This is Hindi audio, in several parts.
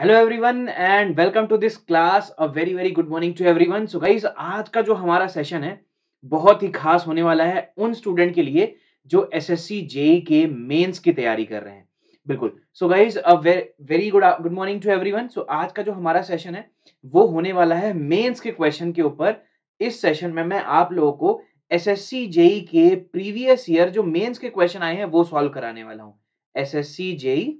hello everyone and welcome to this class a very very good morning to everyone so guys आज का जो हमारा सेशन है बहुत ही खास होने वाला है उन स्टूडेंट के लिए जो एसएससी जेई के मेंस की तैयारी कर रहे हैं बिल्कुल so guys a very good good morning to everyone so आज का जो हमारा सेशन है वो होने वाला है मेन्स के क्वेश्चन के ऊपर इस सेशन में मैं आप लोगों को एस एस e के प्रीवियस ईयर जो मेन्स के क्वेश्चन आए हैं वो सॉल्व कराने वाला हूँ S S C JE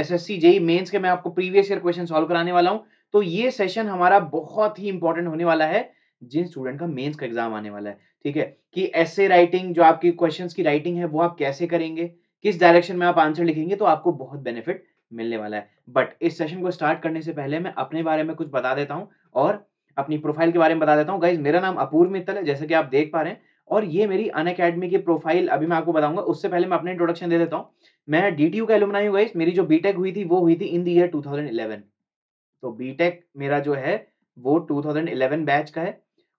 SSC JE mains के मैं आपको प्रीवियस ईयर क्वेश्चन सॉल्व कराने वाला हूं तो ये सेशन हमारा बहुत ही इंपॉर्टेंट होने वाला है जिन स्टूडेंट का मेंस का एग्जाम आने वाला है ठीक है कि ऐसे राइटिंग जो आपकी क्वेश्चन की राइटिंग है वो आप कैसे करेंगे किस डायरेक्शन में आप आंसर लिखेंगे तो आपको बहुत बेनिफिट मिलने वाला है बट इस सेशन को स्टार्ट करने से पहले मैं अपने बारे में कुछ बता देता हूँ और अपनी प्रोफाइल के बारे में बता देता हूँ गाइज मेरा नाम अपूर मित्तल है जैसे कि आप देख पा रहे हैं और ये मेरी अन अकेडमी की प्रोफाइल अभी मैं आपको बताऊंगा उससे पहले मैं अपना इंट्रोडक्शन दे देता हूँ मैं यू का एलुमनाई हूँ गाइस मेरी जो बीटेक हुई थी वो हुई थी इन द ईयर 2011 तो बीटेक मेरा जो है वो 2011 बैच का है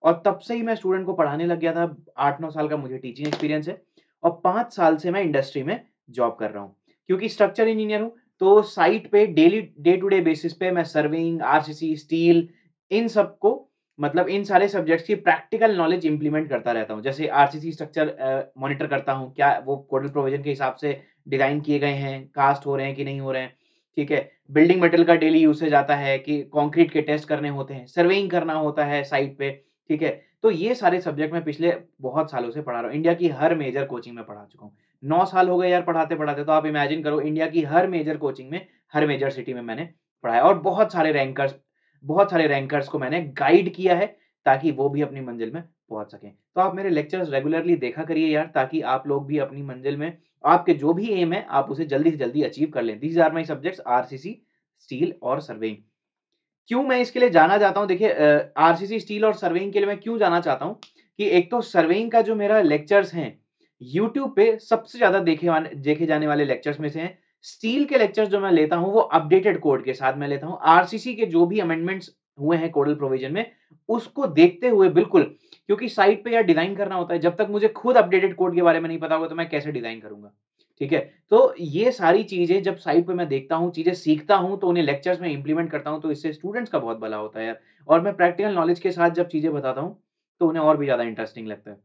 और तब से ही मैं स्टूडेंट को पढ़ाने लग गया था आठ नौ साल का मुझे टीचिंग एक्सपीरियंस है और पाँच साल से मैं इंडस्ट्री में जॉब कर रहा हूँ क्योंकि स्ट्रक्चर इंजीनियर हूँ तो साइट पे daily day to day basis पे मैं सर्विंग आरसीसी स्टील इन सबको मतलब इन सारे सब्जेक्ट्स की प्रैक्टिकल नॉलेज इंप्लीमेंट करता रहता हूँ जैसे आरसीसी स्ट्रक्चर मॉनिटर करता हूँ क्या वो कोडल प्रोविजन के हिसाब से डिजाइन किए गए हैं कास्ट हो रहे हैं कि नहीं हो रहे हैं ठीक है बिल्डिंग मटेरियल का डेली यूसेज आता है कि कंक्रीट के टेस्ट करने होते हैं सर्वेइंग करना होता है साइट पे ठीक है तो ये सारे सब्जेक्ट मैं पिछले बहुत सालों से पढ़ा रहा हूँ इंडिया की हर मेजर कोचिंग में पढ़ा चुका हूँ नौ साल हो गए यार पढ़ाते पढ़ाते तो आप इमेजिन करो इंडिया की हर मेजर कोचिंग में हर मेजर सिटी में मैंने पढ़ाया और बहुत सारे रैंकर्स बहुत सारे रैंकर्स को मैंने गाइड किया है ताकि वो भी अपनी मंजिल में पहुंच सकें तो आप मेरे लेक्चर्स रेगुलरली देखा करिए यार ताकि आप लोग भी अपनी मंजिल में आपके जो भी एम है आप उसे जल्दी से जल्दी अचीव कर लें these are my subjects RCC steel और सर्वेइंग क्यों मैं इसके लिए जाना चाहता हूँ देखिए आरसीसी स्टील और सर्वेइंग के लिए मैं क्यों जाना चाहता हूँ कि एक तो सर्वेइंग का जो मेरा लेक्चर्स है यूट्यूब पे सबसे ज्यादा देखे देखे जाने वाले लेक्चर्स में से हैं स्टील के लेक्चर्स जो मैं लेता हूँ वो अपडेटेड कोड के साथ मैं लेता हूँ आरसीसी के जो भी अमेंडमेंट्स हुए हैं कोडल प्रोविजन में उसको देखते हुए बिल्कुल क्योंकि साइट पे यार डिजाइन करना होता है जब तक मुझे खुद अपडेटेड कोड के बारे में नहीं पता होगा तो मैं कैसे डिजाइन करूंगा ठीक है तो ये सारी चीजें जब साइट पे मैं देखता हूँ चीजें सीखता हूँ तो उन्हें लेक्चर्स में इंप्लीमेंट करता हूँ तो इससे स्टूडेंट्स का बहुत भला होता है यार और मैं प्रैक्टिकल नॉलेज के साथ जब चीजें बताता हूँ तो उन्हें और भी ज्यादा इंटरेस्टिंग लगता है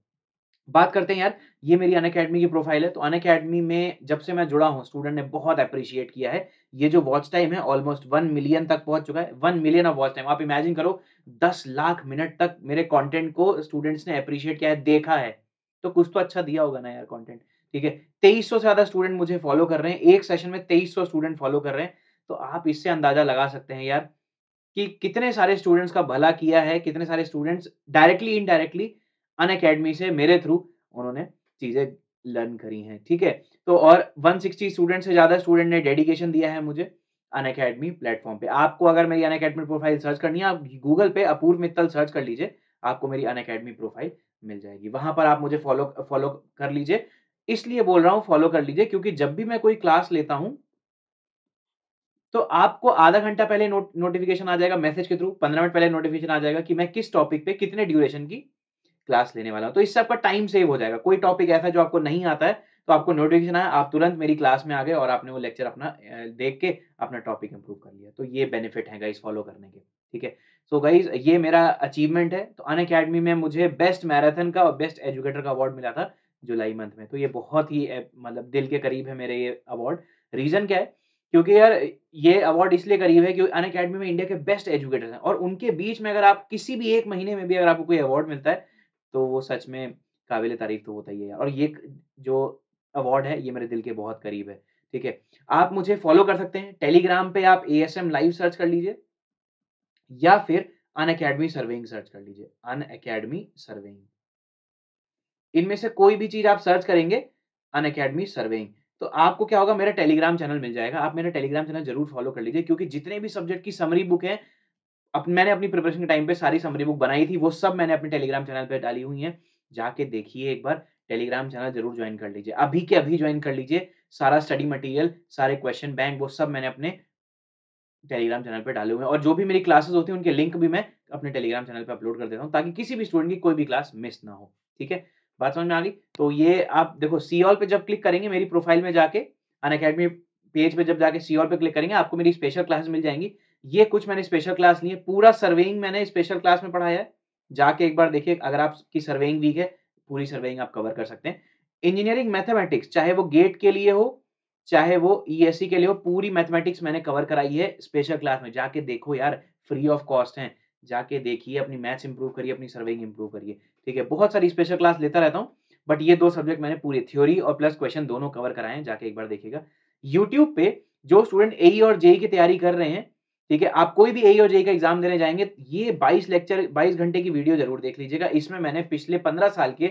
बात करते हैं यार ये मेरी अन अकेडमी की प्रोफाइल है तो अन अकेडमी में जब से मैं जुड़ा हूँ स्टूडेंट ने बहुत अप्रिशिएट किया है ये जो वॉच टाइम है ऑलमोस्ट वन मिलियन तक पहुंच चुका है one million of watch time आप इमेजिन करो दस लाख मिनट तक मेरे कंटेंट को स्टूडेंट्स ने अप्रिशिएट किया है देखा है तो कुछ तो अच्छा दिया होगा ना यार कंटेंट ठीक है तेईस से ज्यादा स्टूडेंट मुझे फॉलो कर रहे हैं एक सेशन में तेईस स्टूडेंट फॉलो कर रहे हैं तो आप इससे अंदाजा लगा सकते हैं यार कि कितने सारे स्टूडेंट्स का भला किया है कितने सारे students directly indirectly Unacademy से मेरे थ्रू उन्होंने चीजें लर्न करी हैं ठीक है तो और 160 स्टूडेंट से ज्यादा स्टूडेंट ने डेडिकेशन दिया है मुझे अनअकेडमी प्लेटफॉर्म पे आपको अगर मेरी अन प्रोफाइल सर्च करनी है आप गूगल पे अपूर्व मित्तल सर्च कर लीजिए आपको मेरी अन प्रोफाइल मिल जाएगी वहां पर आप मुझे फॉलो फॉलो कर लीजिए इसलिए बोल रहा हूँ फॉलो कर लीजिए क्योंकि जब भी मैं कोई क्लास लेता हूँ तो आपको आधा घंटा पहले नो, नोटिफिकेशन आ जाएगा मैसेज के थ्रू पंद्रह मिनट पहले नोटिफिकेशन आ जाएगा कि मैं किस टॉपिक पे कितने ड्यूरेशन की क्लास लेने वाला हूँ तो इससे आपका टाइम सेव हो जाएगा कोई टॉपिक ऐसा जो आपको नहीं आता है तो आपको नोटिफिकेशन आया आप तुरंत मेरी क्लास में आ गए और आपने वो लेक्चर अपना देख के अपना टॉपिक इंप्रूव कर लिया तो ये बेनिफिट है गाइज फॉलो करने के ठीक है सो गाइज ये मेरा अचीवमेंट है तो अन अकेडमी में मुझे बेस्ट मैराथन का और बेस्ट एजुकेटर का अवार्ड मिला था जुलाई मंथ में तो ये बहुत ही मतलब दिल के करीब है मेरे ये अवार्ड रीज़न क्या है क्योंकि यार ये अवार्ड इसलिए करीब है क्योंकि अन अकेडमी में इंडिया के बेस्ट एजुकेटर्स हैं और उनके बीच में अगर आप किसी भी एक महीने में भी अगर आपको कोई अवार्ड मिलता है तो वो सच में काबिल तारीफ तो होता ही है और ये जो अवार्ड है ये मेरे दिल के बहुत करीब है ठीक है आप मुझे फॉलो कर सकते हैं टेलीग्राम पे आप A S M live search कर लीजिए या फिर अन अकेडमी सर्वेइंग सर्च कर लीजिए अन अकेडमी सर्वेइंग इनमें से कोई भी चीज आप सर्च करेंगे अन अकेडमी सर्वेइंग तो आपको क्या होगा मेरा टेलीग्राम चैनल मिल जाएगा आप मेरा टेलीग्राम चैनल जरूर फॉलो कर लीजिए क्योंकि जितने भी सब्जेक्ट की समरी बुक है अप, मैंने अपनी प्रिपरेशन के टाइम पे सारी समरी बुक बनाई थी वो सब मैंने अपने टेलीग्राम चैनल पर डाली हुई है जाके देखिए एक बार टेलीग्राम चैनल जरूर ज्वाइन कर लीजिए अभी के अभी ज्वाइन कर लीजिए सारा स्टडी मटेरियल सारे क्वेश्चन बैंक वो सब मैंने अपने टेलीग्राम चैनल पर डाले हुए हैं और जो भी मेरी क्लासेस होती हैं उनके लिंक भी मैं अपने टेलीग्राम चैनल पर अपलोड कर देता हूँ ताकि किसी भी स्टूडेंट की कोई भी क्लास मिस ना हो ठीक है बात समझ में आ गई तो ये आप देखो सी ऑल पे जब क्लिक करेंगे मेरी प्रोफाइल में जाके अन अकेडमी पेज पे जब जाके सी ऑल पे क्लिक करेंगे आपको मेरी स्पेशल क्लासेस मिल जाएंगी ये कुछ मैंने स्पेशल क्लास नहीं है पूरा सर्वेइंग मैंने स्पेशल क्लास में पढ़ाया है जाके एक बार देखिए अगर आपकी सर्वेइंग वीक है पूरी सर्वेइंग आप कवर कर सकते हैं इंजीनियरिंग मैथमेटिक्स चाहे वो गेट के लिए हो चाहे वो ईएससी e के लिए हो पूरी मैथमेटिक्स मैंने कवर कराई है स्पेशल क्लास में जाके देखो यार फ्री ऑफ कॉस्ट है जाके देखिए अपनी मैथ्स इंप्रूव करिए अपनी सर्वेइंग इंप्रूव करिए ठीक है बहुत सारी स्पेशल क्लास लेता रहता हूँ बट ये दो सब्जेक्ट मैंने पूरी थ्योरी और प्लस क्वेश्चन दोनों कवर कराए हैं जाके एक बार देखिएगा यूट्यूब पे जो स्टूडेंट ए और जेई की तैयारी कर रहे हैं ठीक है आप कोई भी ए और जे का एग्जाम देने जाएंगे ये 22 लेक्चर 22 घंटे की वीडियो जरूर देख लीजिएगा इसमें मैंने पिछले 15 साल के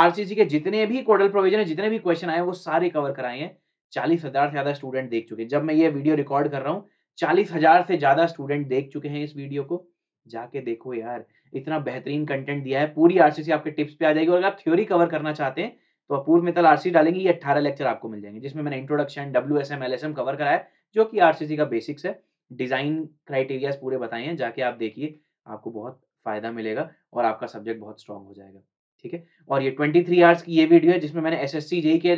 आरसीसी के जितने भी कोडल प्रोविजन है जितने भी क्वेश्चन आए वो सारे कवर कराए हैं चालीस हजार से ज्यादा स्टूडेंट देख चुके हैं जब मैं ये वीडियो रिकॉर्ड कर रहा हूँ चालीस हजार से ज्यादा स्टूडेंट देख चुके हैं इस वीडियो को जाके देखो यार इतना बेहतरीन कंटेंट दिया है पूरी आरसीसी आपके टिप्स पे आ जाएगी और अगर आप थ्योरी कवर करना चाहते हैं तो अपूर्व मित्तल आरसी डालेंगे ये अठारह लेक्चर आपको मिल जाएंगे जिसमें मैंने introduction W S M L S M cover कराया जो कि आरसीसी का बेसिक्स है डिज़ाइन क्राइटेरियाज पूरे बताए हैं जाके आप देखिए आपको बहुत फ़ायदा मिलेगा और आपका सब्जेक्ट बहुत स्ट्रांग हो जाएगा ठीक है और ये 23 थ्री आवर्स की ये वीडियो है जिसमें मैंने एस एस सी के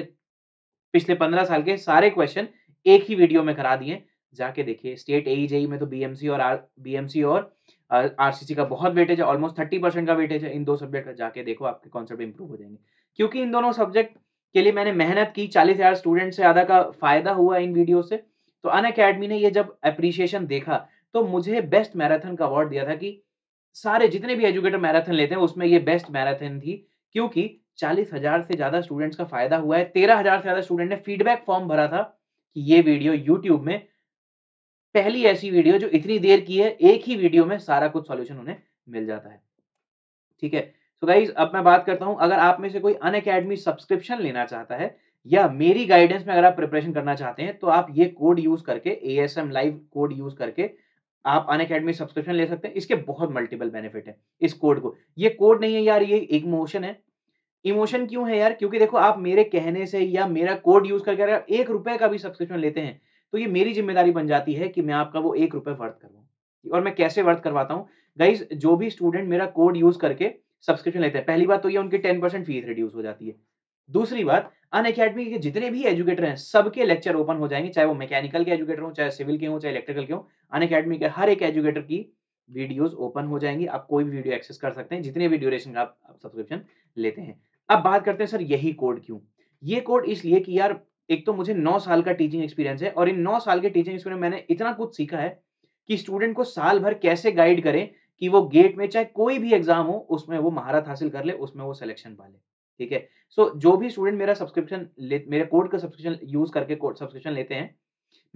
पिछले 15 साल के सारे क्वेश्चन एक ही वीडियो में करा दिए जाके देखिए state A JE e e में तो बीएमसी और आर बीएमसी और आरसीसी का बहुत वेटेज है ऑलमोस्ट थर्टी परसेंट का वेटेज है इन दो सब्जेक्ट का जाके देखो आपके कॉन्सेप्ट इंप्रूव हो जाएंगे क्योंकि इन दोनों सब्जेक्ट के लिए मैंने मेहनत की चालीस हजार स्टूडेंट से ज़्यादा का फायदा हुआ इन वीडियो से तो अन अकेडमी ने ये जब अप्रिशिएशन देखा तो मुझे बेस्ट मैराथन का अवार्ड दिया था कि सारे जितने भी एजुकेटर मैराथन लेते हैं उसमें ये बेस्ट मैराथन थी क्योंकि चालीस हजार से ज्यादा स्टूडेंट्स का फायदा हुआ है तेरह हजार से ज्यादा स्टूडेंट ने फीडबैक फॉर्म भरा था कि ये वीडियो यूट्यूब में पहली ऐसी वीडियो जो इतनी देर की है एक ही वीडियो में सारा कुछ सॉल्यूशन उन्हें मिल जाता है ठीक है तो गाइज अब मैं बात करता हूं अगर आप में से कोई अन अकेडमी सब्सक्रिप्शन लेना चाहता है या मेरी गाइडेंस में अगर आप प्रिपरेशन करना चाहते हैं तो आप ये कोड यूज करके A S M live code use करके आप अन अकेडमी सब्सक्रिप्शन ले सकते हैं इसके बहुत मल्टीपल बेनिफिट है इस कोड को ये कोड नहीं है यार ये एक मोशन है इमोशन क्यों है यार क्योंकि देखो आप मेरे कहने से या मेरा कोड यूज करके अगर एक रुपए का भी सब्सक्रिप्शन लेते हैं तो ये मेरी जिम्मेदारी बन जाती है कि मैं आपका वो एक रुपए वर्थ करवाऊँ और मैं कैसे वर्थ करवाता हूँ गाइज जो भी स्टूडेंट मेरा कोड यूज करके सब्सक्रिप्शन लेते हैं पहली बात तो ये उनकी टेन परसेंट फीस रिड्यूस हो जाती है दूसरी बात अन अकेडमी के जितने भी एजुकेटर हैं सबके लेक्चर ओपन हो जाएंगे चाहे वो मैकेनिकल के एजुकेटर हो चाहे सिविल के हो चाहे इलेक्ट्रिकल के हो अन अकेडमी के हर एक एजुकेटर की वीडियोस ओपन हो जाएंगी आप कोई भी वीडियो एक्सेस कर सकते हैं जितने भी ड्यूरेशन का आप सब्सक्रिप्शन लेते हैं अब बात करते हैं सर यही कोड क्यों ये कोड इसलिए कि यार एक तो मुझे नौ साल का टीचिंग एक्सपीरियंस है और इन नौ साल के टीचिंग एक्सपीरियंस मैंने इतना कुछ सीखा है कि स्टूडेंट को साल भर कैसे गाइड करें कि वो गेट में चाहे कोई भी एग्जाम हो उसमें वो महारत हासिल कर ले उसमें वो सिलेक्शन पा ले ठीक है सो जो भी स्टूडेंट मेरा सब्सक्रिप्शन मेरे कोड का सब्सक्रिप्शन यूज करके कोड सब्सक्रिप्शन लेते हैं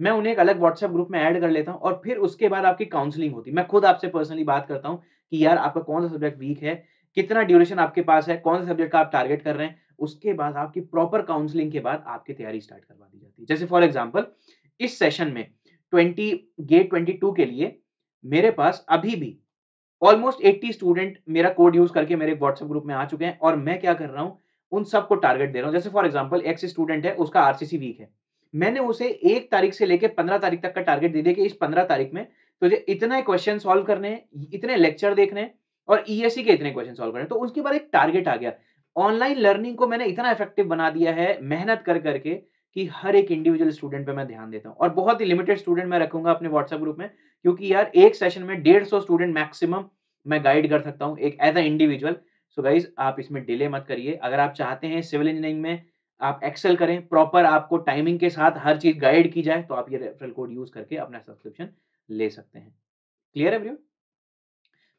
मैं उन्हें एक अलग व्हाट्सएप ग्रुप में ऐड कर लेता हूँ और फिर उसके बाद आपकी काउंसलिंग होती है मैं खुद आपसे पर्सनली बात करता हूँ कि यार आपका कौन सा सब्जेक्ट वीक है कितना ड्यूरेशन आपके पास है कौन सा सब्जेक्ट का आप टारगेट कर रहे हैं उसके बाद आपकी प्रॉपर काउंसलिंग के बाद आपकी तैयारी स्टार्ट करवा दी जाती है जैसे फॉर एग्जाम्पल इस सेशन में ट्वेंटी गेट ट्वेंटी के लिए मेरे पास अभी भी ऑलमोस्ट 80 स्टूडेंट मेरा कोड यूज करके मेरे व्हाट्सएप ग्रुप में आ चुके हैं और मैं क्या कर रहा हूँ उन सबको टारगेट दे रहा हूँ जैसे फॉर एग्जाम्पल एक्स स्टूडेंट है उसका आरसीसी वीक है मैंने उसे एक तारीख से लेकर पंद्रह तारीख तक का टारगेट दे दिया कि इस पंद्रह तारीख में तुझे तो इतने क्वेश्चन सोल्व करने इतने लेक्चर देखने ई और ईएससी e के इतने क्वेश्चन सोल्व करने तो उसके बाद एक टारगेट आ गया ऑनलाइन लर्निंग को मैंने इतना इफेक्टिव बना दिया है मेहनत कर करके कि हर एक इंडिविजुअल स्टूडेंट पे मैं ध्यान देता हूँ और बहुत ही लिमिटेड स्टूडेंट मैं रखूंगा अपने व्हाट्सएप ग्रुप में क्योंकि यार एक सेशन में डेढ़ सौ स्टूडेंट मैक्सिमम मैं गाइड कर सकता हूँ एक as a individual so guys आप इसमें डिले मत करिए अगर आप चाहते हैं सिविल इंजीनियरिंग में आप एक्सेल करें प्रॉपर आपको टाइमिंग के साथ हर चीज गाइड की जाए तो आप ये रेफरल कोड यूज करके अपना सब्सक्रिप्शन ले सकते हैं क्लियर है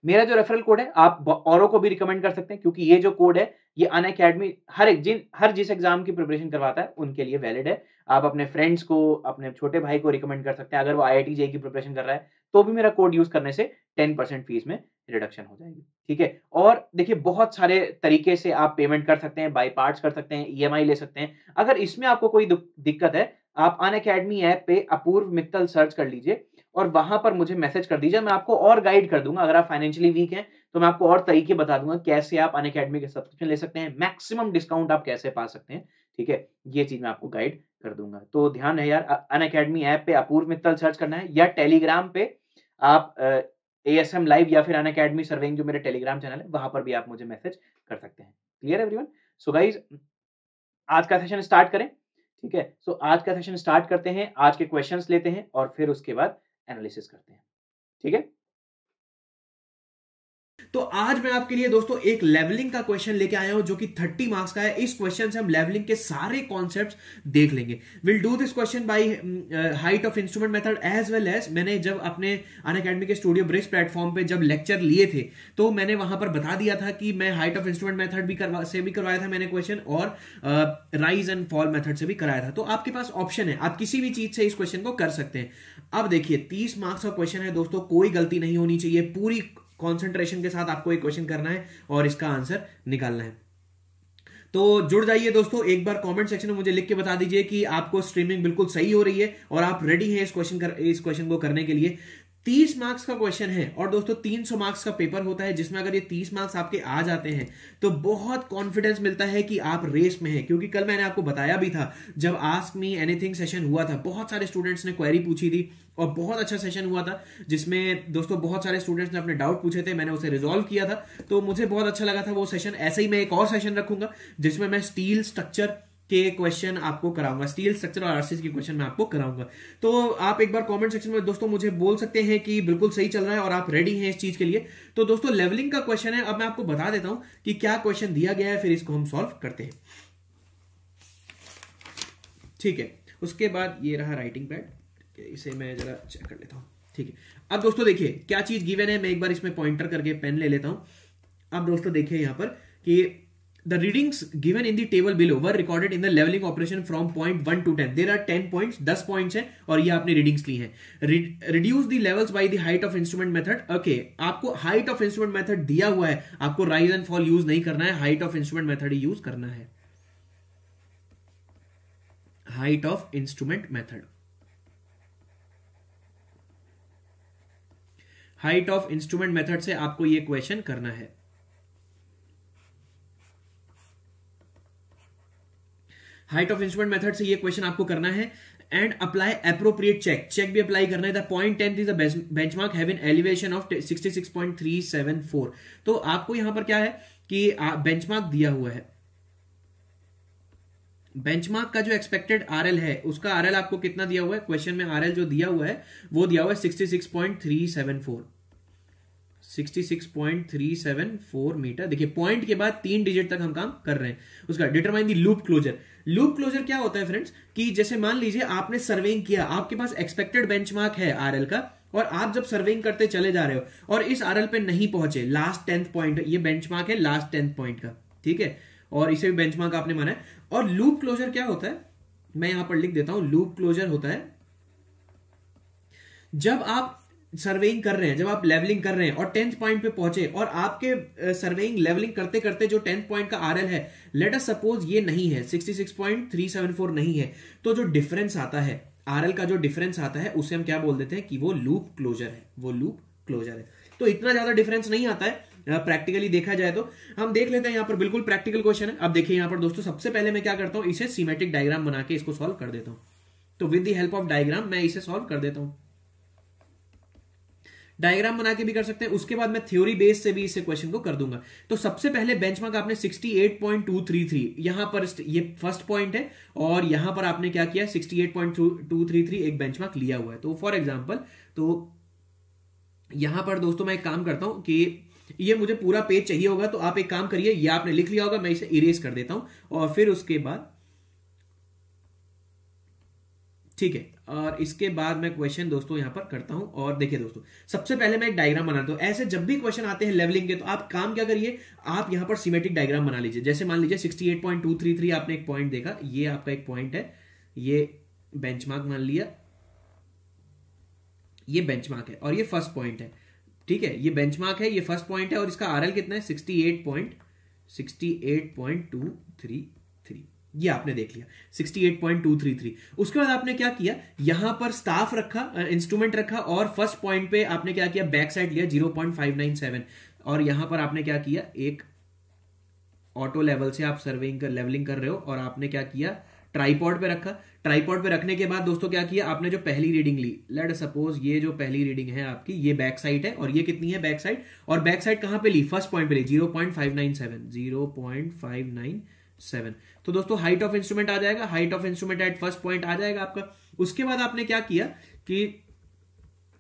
मेरा जो रेफरल कोड है आप औरों को भी रिकमेंड कर सकते हैं क्योंकि ये जो कोड है ये अन अकेडमी हर एक जिन हर जिस एग्जाम की प्रिपरेशन करवाता है उनके लिए वैलिड है आप अपने फ्रेंड्स को अपने छोटे भाई को रिकमेंड कर सकते हैं अगर वो आई आई की प्रिपरेशन कर रहा है तो भी मेरा कोड यूज करने से टेन परसेंट फीस में रिडक्शन हो जाएगी ठीक है और देखिए बहुत सारे तरीके से आप पेमेंट कर सकते हैं बाई पार्ट कर सकते हैं ई e ले सकते हैं अगर इसमें आपको कोई दिक्कत है आप अन अकेडमी ऐप पे अपूर्व मित्तल सर्च कर लीजिए और वहां पर मुझे मैसेज कर दीजिए मैं आपको और गाइड कर दूंगा अगर आप फाइनेंशियली वीक हैं तो मैं आपको और तरीके बता दूंगा कैसे आप अन अकेडमी के सब्सक्रिप्शन ले सकते हैं मैक्सिमम डिस्काउंट आप कैसे पा सकते हैं ठीक है ये चीज मैं आपको गाइड कर दूंगा तो ध्यान है यार अन अकेडमी ऐप पे अपूर्व मित्तल सर्च करना है या टेलीग्राम पे आप ए एस एम लाइव या फिर अन अकेडमी सर्विंग जो मेरे टेलीग्राम चैनल है वहां पर भी आप मुझे मैसेज कर सकते हैं clear everyone so guys आज का सेशन स्टार्ट करें ठीक है सो so, आज का सेशन स्टार्ट करते हैं आज के क्वेश्चंस लेते हैं और फिर उसके बाद एनालिसिस करते हैं ठीक है तो आज मैं आपके लिए दोस्तों एक लेवलिंग का क्वेश्चन लेके आया हूं जो कि 30 मार्क्स का है इस क्वेश्चन से हम लेवलिंग के सारे कॉन्सेप्ट देख लेंगे will do this question by height of instrument method as well as मैंने जब अपने अन अकेडमी के स्टूडियो ब्रिज प्लेटफॉर्म पे जब लेक्चर लिए थे तो मैंने वहां पर बता दिया था कि मैं हाइट ऑफ इंस्ट्रूमेंट मैथड भी करवा से भी करवाया था मैंने क्वेश्चन और राइज एंड फॉल मैथड से भी कराया था तो आपके पास ऑप्शन है आप किसी भी चीज से इस क्वेश्चन को कर सकते हैं अब देखिए तीस मार्क्स का क्वेश्चन है दोस्तों कोई गलती नहीं होनी चाहिए पूरी कॉन्सेंट्रेशन के साथ आपको एक क्वेश्चन करना है और इसका आंसर निकालना है तो जुड़ जाइए दोस्तों एक बार कमेंट सेक्शन में मुझे लिख के बता दीजिए कि आपको स्ट्रीमिंग बिल्कुल सही हो रही है और आप रेडी हैं इस क्वेश्चन कर इस क्वेश्चन को करने के लिए तीस मार्क्स का क्वेश्चन है और दोस्तों तीन सौ मार्क्स का पेपर होता है जिसमें अगर ये तीस मार्क्स आपके आ जाते हैं तो बहुत कॉन्फिडेंस मिलता है कि आप रेस में हैं क्योंकि कल मैंने आपको बताया भी था जब आस्क मी एनीथिंग सेशन हुआ था बहुत सारे स्टूडेंट्स ने क्वेरी पूछी थी और बहुत अच्छा सेशन हुआ था जिसमें दोस्तों बहुत सारे स्टूडेंट्स ने अपने डाउट पूछे थे मैंने उसे रिजोल्व किया था तो मुझे बहुत अच्छा लगा था वो सेशन ऐसे ही मैं एक और सेशन रखूंगा जिसमें मैं स्टील स्ट्रक्चर के क्वेश्चन आपको कराऊंगा स्टील स्ट्रक्चर और आरसीज के क्वेश्चन मैं आपको कराऊंगा तो आप एक बार कमेंट सेक्शन में दोस्तों मुझे बोल सकते हैं कि बिल्कुल सही चल रहा है और आप रेडी हैं इस चीज के लिए तो दोस्तों लेवलिंग का क्वेश्चन है अब मैं आपको बता देता हूं कि क्या क्वेश्चन दिया गया है फिर इसको हम सॉल्व करते हैं ठीक है उसके बाद ये रहा राइटिंग पैड इसे मैं जरा चेक कर लेता हूँ ठीक है अब दोस्तों देखिए क्या चीज गिवन है मैं एक बार इसमें पॉइंटर करके पेन ले लेता हूं अब दोस्तों देखिए यहां पर कि the readings given in the below were recorded in the levelling operation from point one to ten there are ten point दस पॉइंट है और ये आपने रीडिंग्स ली है reduce the levels by the height of instrument method okay आपको हाइट ऑफ इंस्ट्रूमेंट मैथड दिया हुआ है आपको राइज एंड फॉल यूज नहीं करना है height of instrument method use करना है height of instrument method height of instrument method से आपको यह क्वेश्चन करना है हाइट ऑफ इंस्ट्रूमेंट मेथड से यह क्वेश्चन आपको करना है and apply appropriate check check भी अप्लाई करना है point tenth is benchmark है एलिवेशन ऑफ फोर तो आपको यहां पर क्या है कि बेंचमार्क दिया हुआ है बेंचमार्क का जो एक्सपेक्टेड आर है उसका आर आपको कितना दिया हुआ है क्वेश्चन में आर जो दिया हुआ है वो दिया हुआ है सिक्सटी 66.374 मीटर देखिए पॉइंट के बाद तीन डिजिट तक हम काम कर रहे हैं उसका determine the loop closure loop closure क्या होता है फ्रेंड्स कि जैसे मान लीजिए आपने सर्वेइंग किया आपके पास एक्सपेक्टेड बेंचमार्क है आरएल का और आप जब सर्वेइंग करते चले जा रहे हो और इस आरएल पे नहीं पहुंचे लास्ट टेंथ पॉइंट ये बेंचमार्क है लास्ट टेंथ पॉइंट का ठीक है और इसे भी बेंचमार्क आपने माना है और लूप क्लोजर क्या होता है मैं यहां पर लिख देता हूं लूप क्लोजर होता है जब आप सर्वेइंग कर रहे हैं जब आप लेवलिंग कर रहे हैं और टेंथ पॉइंट पे पहुंचे और आपके सर्वेइंग लेवलिंग करते करते जो टेंथ पॉइंट का आरएल है लेट अस सपोज ये नहीं है 66.374 नहीं है तो जो डिफरेंस आता है आरएल का जो डिफरेंस आता है उसे हम क्या बोल देते हैं कि वो लूप क्लोजर है वो लूप क्लोजर है तो इतना ज्यादा डिफरेंस नहीं आता है प्रैक्टिकली देखा जाए तो हम देख लेते हैं यहाँ पर बिल्कुल प्रैक्टिकल क्वेश्चन है अब देखिए यहाँ पर दोस्तों सबसे पहले मैं क्या करता हूँ इसे सीमेटिक डायग्राम बना के इसको सॉल्व कर देता हूँ तो with the help of diagram मैं इसे सॉल्व कर देता हूँ डायग्राम बना के भी कर सकते हैं उसके बाद मैं थ्योरी बेस से भी इसे क्वेश्चन को कर दूंगा तो सबसे पहले बेंचमार्क आपने 68.233 यहां पर ये फर्स्ट पॉइंट है और यहां पर आपने क्या किया 68.233 एक बेंचमार्क लिया हुआ है तो फॉर एग्जांपल तो यहां पर दोस्तों मैं एक काम करता हूं कि ये मुझे पूरा पेज चाहिए होगा तो आप एक काम करिए ये आपने लिख लिया होगा मैं इसे इरेज कर देता हूं और फिर उसके बाद ठीक है और इसके बाद मैं क्वेश्चन दोस्तों यहां पर करता हूं और देखिए दोस्तों सबसे पहले मैं एक डायग्राम बना दो हूं ऐसे जब भी क्वेश्चन आते हैं लेवलिंग के तो आप काम क्या करिए आप यहां पर सीमेटिक डायग्राम बना लीजिए जैसे मान लीजिए 68.233 आपने एक पॉइंट देखा ये आपका एक पॉइंट है ये बेंचमार्क मान लिया ये बेंचमार्क है और ये फर्स्ट पॉइंट है ठीक है ये बेंचमार्क है ये फर्स्ट पॉइंट है और इसका आरएल कितना है sixty eight point sixty eight point two three three ये आपने देख लिया 68.233 उसके बाद आपने क्या किया यहां पर स्टाफ रखा इंस्ट्रूमेंट रखा और फर्स्ट पॉइंट पे आपने क्या किया बैक साइड लिया 0.597 और यहां पर आपने क्या किया एक ऑटो लेवल से आप सर्विंग कर लेवलिंग कर रहे हो और आपने क्या किया ट्राईपॉड पे रखा ट्राईपॉड पे रखने के बाद दोस्तों क्या किया आपने जो पहली रीडिंग ली लेट सपोज ये जो पहली रीडिंग है आपकी ये बैक साइड है और ये कितनी है बैक साइड और बैक साइड कहां पे ली फर्स्ट पॉइंट पे ली zero point five nine seven zero point five nine seven तो दोस्तों हाइट ऑफ इंस्ट्रूमेंट आ जाएगा height of instrument at first point आ जाएगा आपका उसके बाद आपने क्या किया कि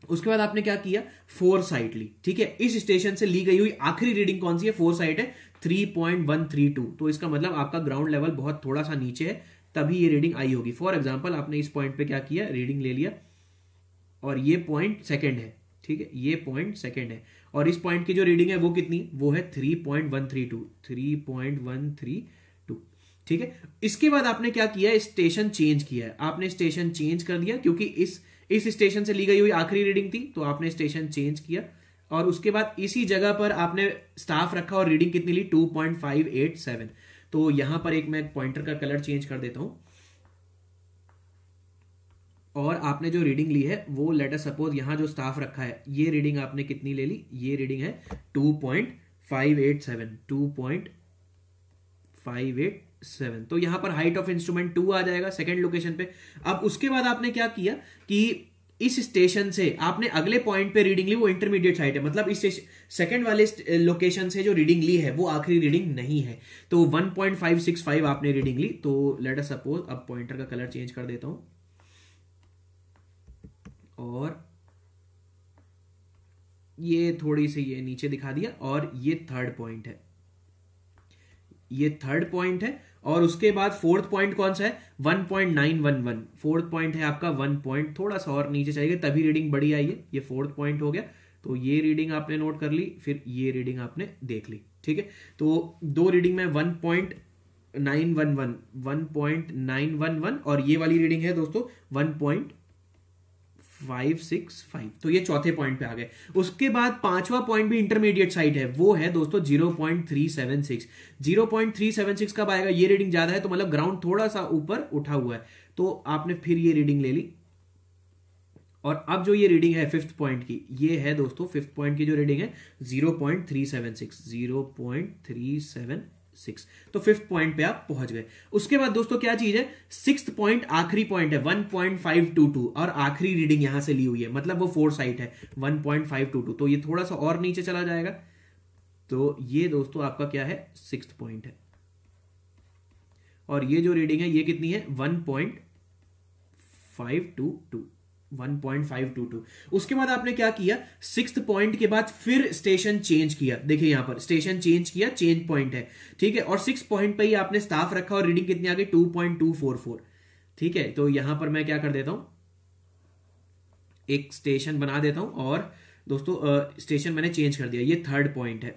उसके बाद आपने क्या किया फोर साइट ली ठीक है इस स्टेशन से ली गई हुई आखिरी रीडिंग कौन सी है फोर साइट है टू तो इसका मतलब आपका ग्राउंड लेवल बहुत थोड़ा सा नीचे है तभी ये रीडिंग आई होगी फॉर एग्जाम्पल आपने इस पॉइंट पे क्या किया रीडिंग ले लिया और ये पॉइंट सेकेंड है ठीक है ये पॉइंट सेकेंड है और इस पॉइंट की जो रीडिंग है वो कितनी वो है three point one three two three point one three two ठीक है इसके बाद आपने क्या किया स्टेशन चेंज किया है आपने स्टेशन चेंज कर दिया क्योंकि इस इस स्टेशन से ली गई हुई आखिरी रीडिंग थी तो आपने स्टेशन चेंज किया और उसके बाद इसी जगह पर आपने स्टाफ रखा और रीडिंग कितनी ली two point five eight seven तो यहां पर एक मैं पॉइंटर का कलर चेंज कर देता हूं और आपने जो रीडिंग ली है वो लेटर सपोज यहां जो स्टाफ रखा है ये रीडिंग आपने कितनी ले ली ये रीडिंग है two point five eight seven two point five eight seven तो यहां पर हाइट ऑफ इंस्ट्रूमेंट टू आ जाएगा सेकेंड लोकेशन पे अब उसके बाद आपने क्या किया कि इस स्टेशन से आपने अगले पॉइंट पे रीडिंग ली वो इंटरमीडिएट साइट है मतलब इस सेकंड वाले लोकेशन से जो रीडिंग ली है वो आखिरी रीडिंग नहीं है तो 1.565 आपने रीडिंग ली तो लेट अस सपोज अब पॉइंटर का कलर चेंज कर देता हूं और ये थोड़ी सी ये नीचे दिखा दिया और ये थर्ड पॉइंट है ये थर्ड पॉइंट है और उसके बाद फोर्थ पॉइंट कौन सा है वन फोर्थ पॉइंट है आपका वन पॉइंट थोड़ा सा और नीचे चाहिए तभी रीडिंग बड़ी आई है ये फोर्थ पॉइंट हो गया तो ये रीडिंग आपने नोट कर ली फिर ये रीडिंग आपने देख ली ठीक है तो दो रीडिंग में one point nine one one one point nine one one और ये वाली रीडिंग है दोस्तों one point five six five तो ये चौथे पॉइंट पे आ गए उसके बाद पांचवा पॉइंट भी इंटरमीडिएट साइड है वो है दोस्तों zero point three seven six zero point three seven six कब आएगा ये रीडिंग ज्यादा है तो मतलब ग्राउंड थोड़ा सा ऊपर उठा हुआ है तो आपने फिर ये रीडिंग ले ली और अब जो ये रीडिंग है फिफ्थ पॉइंट की ये है दोस्तों फिफ्थ पॉइंट की जो रीडिंग है zero point three seven six zero point three seven six तो फिफ्थ पॉइंट पे आप पहुंच गए उसके बाद दोस्तों क्या चीज है सिक्स पॉइंट आखिरी पॉइंट है one point five two two और आखिरी रीडिंग यहां से ली हुई है मतलब वो फोर साइट है one point five two two तो ये थोड़ा सा और नीचे चला जाएगा तो ये दोस्तों आपका क्या है सिक्स पॉइंट है और ये जो रीडिंग है ये कितनी है one point five two two 1.522 उसके बाद आपने क्या किया सिक्स पॉइंट के बाद फिर स्टेशन चेंज किया देखिए यहां पर स्टेशन चेंज किया चेंज पॉइंट है ठीक है और सिक्स पॉइंट पे ही आपने स्टाफ रखा और रीडिंग कितनी आ गई 2.244 ठीक है तो यहां पर मैं क्या कर देता हूं एक स्टेशन बना देता हूं और दोस्तों स्टेशन मैंने चेंज कर दिया ये थर्ड पॉइंट है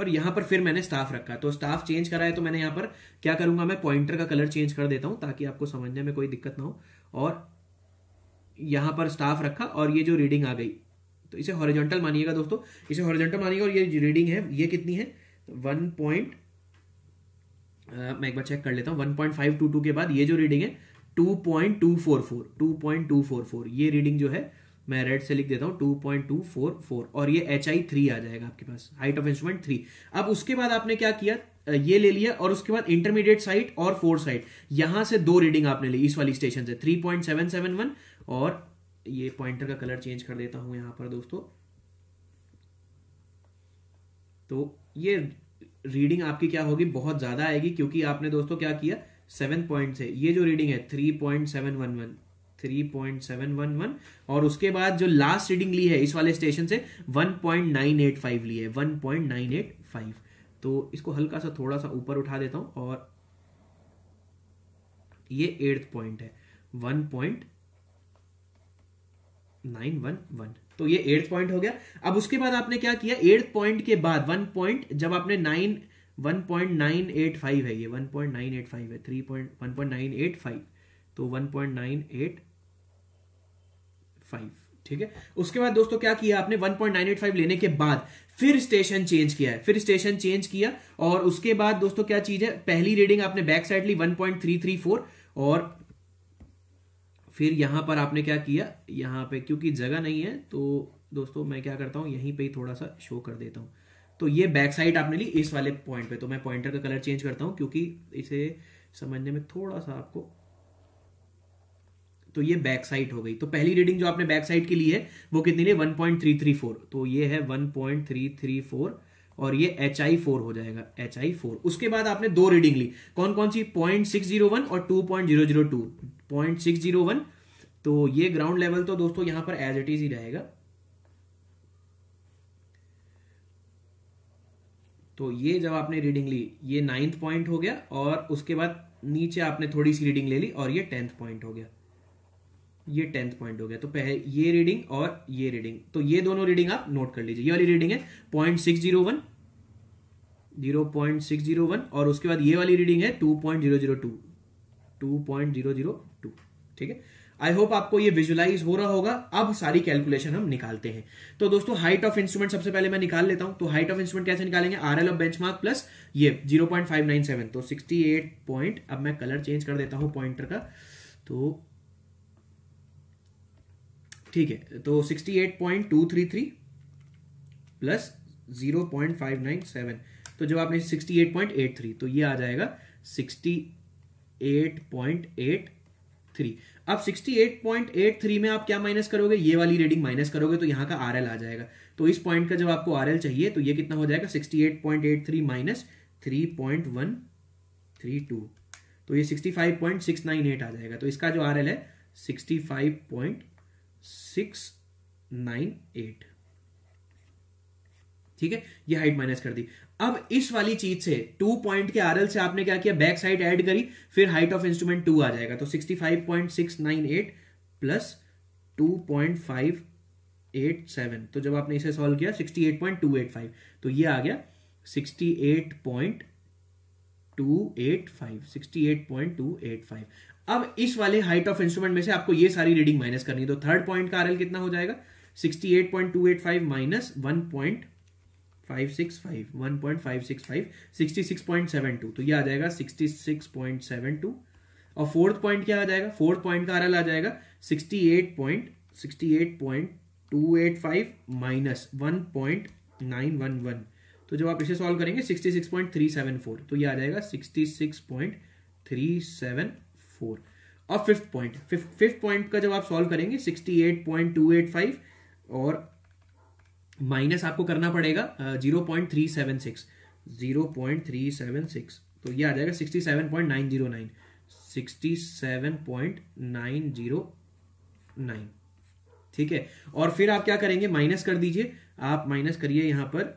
और यहां पर फिर मैंने स्टाफ रखा तो स्टाफ चेंज करा है तो मैंने यहां पर क्या करूंगा मैं पॉइंटर का कलर चेंज कर देता हूं ताकि आपको समझने में कोई दिक्कत ना हो और यहां पर स्टाफ रखा और ये जो रीडिंग आ गई तो इसे हॉरिजॉन्टल मानिएगा दोस्तों इसे हॉरिजॉन्टल मानिएगा और ये रीडिंग है ये कितनी है वन तो पॉइंट मैं एक बार चेक कर लेता हूं one point five two two के बाद ये जो रीडिंग है two point two four four two point two four four ये रीडिंग जो है मैं रेड से लिख देता हूँ two point two four four और ये एच आई थ्री आ जाएगा आपके पास हाइट ऑफ इंस्ट्रूमेंट थ्री अब उसके बाद आपने क्या किया ये ले लिया और उसके बाद इंटरमीडिएट साइट और फोर साइट यहां से दो रीडिंग आपने ली इस वाली स्टेशन से three point seven seven one और ये पॉइंटर का कलर चेंज कर देता हूं यहां पर दोस्तों तो ये रीडिंग आपकी क्या होगी बहुत ज्यादा आएगी क्योंकि आपने दोस्तों क्या किया सेवन पॉइंट से ये जो रीडिंग है three point seven one one 3.711 और उसके बाद जो लास्ट रीडिंग ली है इस वाले स्टेशन से 1.985 ली है 1.985 तो इसको हल्का सा थोड़ा सा ऊपर उठा देता हूं और ये एट्थ पॉइंट है 1.911 तो ये एट्थ पॉइंट हो गया अब उसके बाद आपने क्या किया एट्थ पॉइंट के बाद वन पॉइंट जब आपने नाइन 1.985 है ये 1.985 है 3.1.985 तो 1.985 ठीक है उसके बाद दोस्तों क्या किया आपने 1.985 लेने के बाद फिर स्टेशन चेंज किया है फिर स्टेशन चेंज किया और उसके बाद दोस्तों क्या चीज है पहली रीडिंग आपने बैक साइड ली 1.334 और फिर यहां पर आपने क्या किया यहां पे क्योंकि जगह नहीं है तो दोस्तों मैं क्या करता हूं यहीं पे ही थोड़ा सा शो कर देता हूं तो ये बैक साइड आपने ली इस वाले पॉइंट पे तो मैं पॉइंटर का कलर चेंज करता हूं क्योंकि इसे समझने में थोड़ा सा आपको तो ये बैक साइड हो गई तो पहली रीडिंग जो आपने बैक साइड की ली है वो कितनी ली one point three three four तो ये है one point three three four और ये एच आई फोर हो जाएगा एच आई फोर उसके बाद आपने दो रीडिंग ली कौन कौन सी पॉइंट सिक्स जीरो वन और two point zero zero two point six zero one तो ये ग्राउंड लेवल तो दोस्तों यहां पर एज इट इज ही रहेगा तो ये जब आपने रीडिंग ली ये नाइन्थ पॉइंट हो गया और उसके बाद नीचे आपने थोड़ी सी रीडिंग ले ली और ये टेंथ पॉइंट हो गया ये टेंथ पॉइंट हो गया तो पहले ये रीडिंग और ये रीडिंग तो ये दोनों रीडिंग आप नोट कर लीजिए ये वाली रीडिंग है point six zero one zero point six zero one और उसके बाद ये वाली रीडिंग है two point zero zero two two point zero zero two ठीक है आई होप आपको ये विजुलाइज हो रहा होगा अब सारी कैलकुलेशन हम निकालते हैं तो दोस्तों हाइट ऑफ इंस्ट्रूमेंट सबसे पहले मैं निकाल लेता हूं तो हाइट ऑफ इंस्ट्रूमेंट कैसे निकालेंगे R L of bench mark plus ये zero point five nine seven तो सिक्सटी एट पॉइंट अब मैं कलर चेंज कर देता हूं पॉइंटर का तो ठीक है तो 68.233 प्लस 0.597 तो जब आपने 68.83 तो ये आ जाएगा 68.83 अब 68.83 में आप क्या माइनस करोगे ये वाली रीडिंग माइनस करोगे तो यहाँ का आर आ जाएगा तो इस पॉइंट का जब आपको आर चाहिए तो ये कितना हो जाएगा 68.83 माइनस 3.132 तो ये 65.698 आ जाएगा तो इसका जो आर है 65.698 सिक्स नाइन एट ठीक है ये हाइट माइनस कर दी अब इस वाली चीज से टू पॉइंट के आरएल से आपने क्या किया बैक साइड ऐड करी फिर हाइट ऑफ इंस्ट्रूमेंट टू आ जाएगा तो sixty five point six nine eight plus two point five eight seven तो जब आपने इसे सॉल्व किया sixty eight point two eight five तो ये आ गया sixty eight point two eight five sixty eight point two eight five अब इस वाले हाइट ऑफ इंस्ट्रूमेंट में से आपको ये सारी रीडिंग माइनस करनी है तो थर्ड पॉइंट का आर कितना हो जाएगा 68.285 माइनस 1.565 1.565 तो ये आ जाएगा 66.72 और फोर्थ पॉइंट क्या आ जाएगा फोर्थ पॉइंट का आर आ जाएगा 68.68.285 माइनस 1.911 तो जब आप इसे सॉल्व करेंगे 66.374 तो ये आ जाएगा 66.374 फोर अब फिफ्थ पॉइंट फिफ्थ पॉइंट का जब आप सॉल्व करेंगे sixty eight point two eight five और माइनस आपको करना पड़ेगा zero point three seven six zero point three seven six तो ये आ जाएगा sixty seven point nine zero nine sixty seven point nine zero nine ठीक है और फिर आप क्या करेंगे माइनस कर दीजिए आप माइनस करिए यहां पर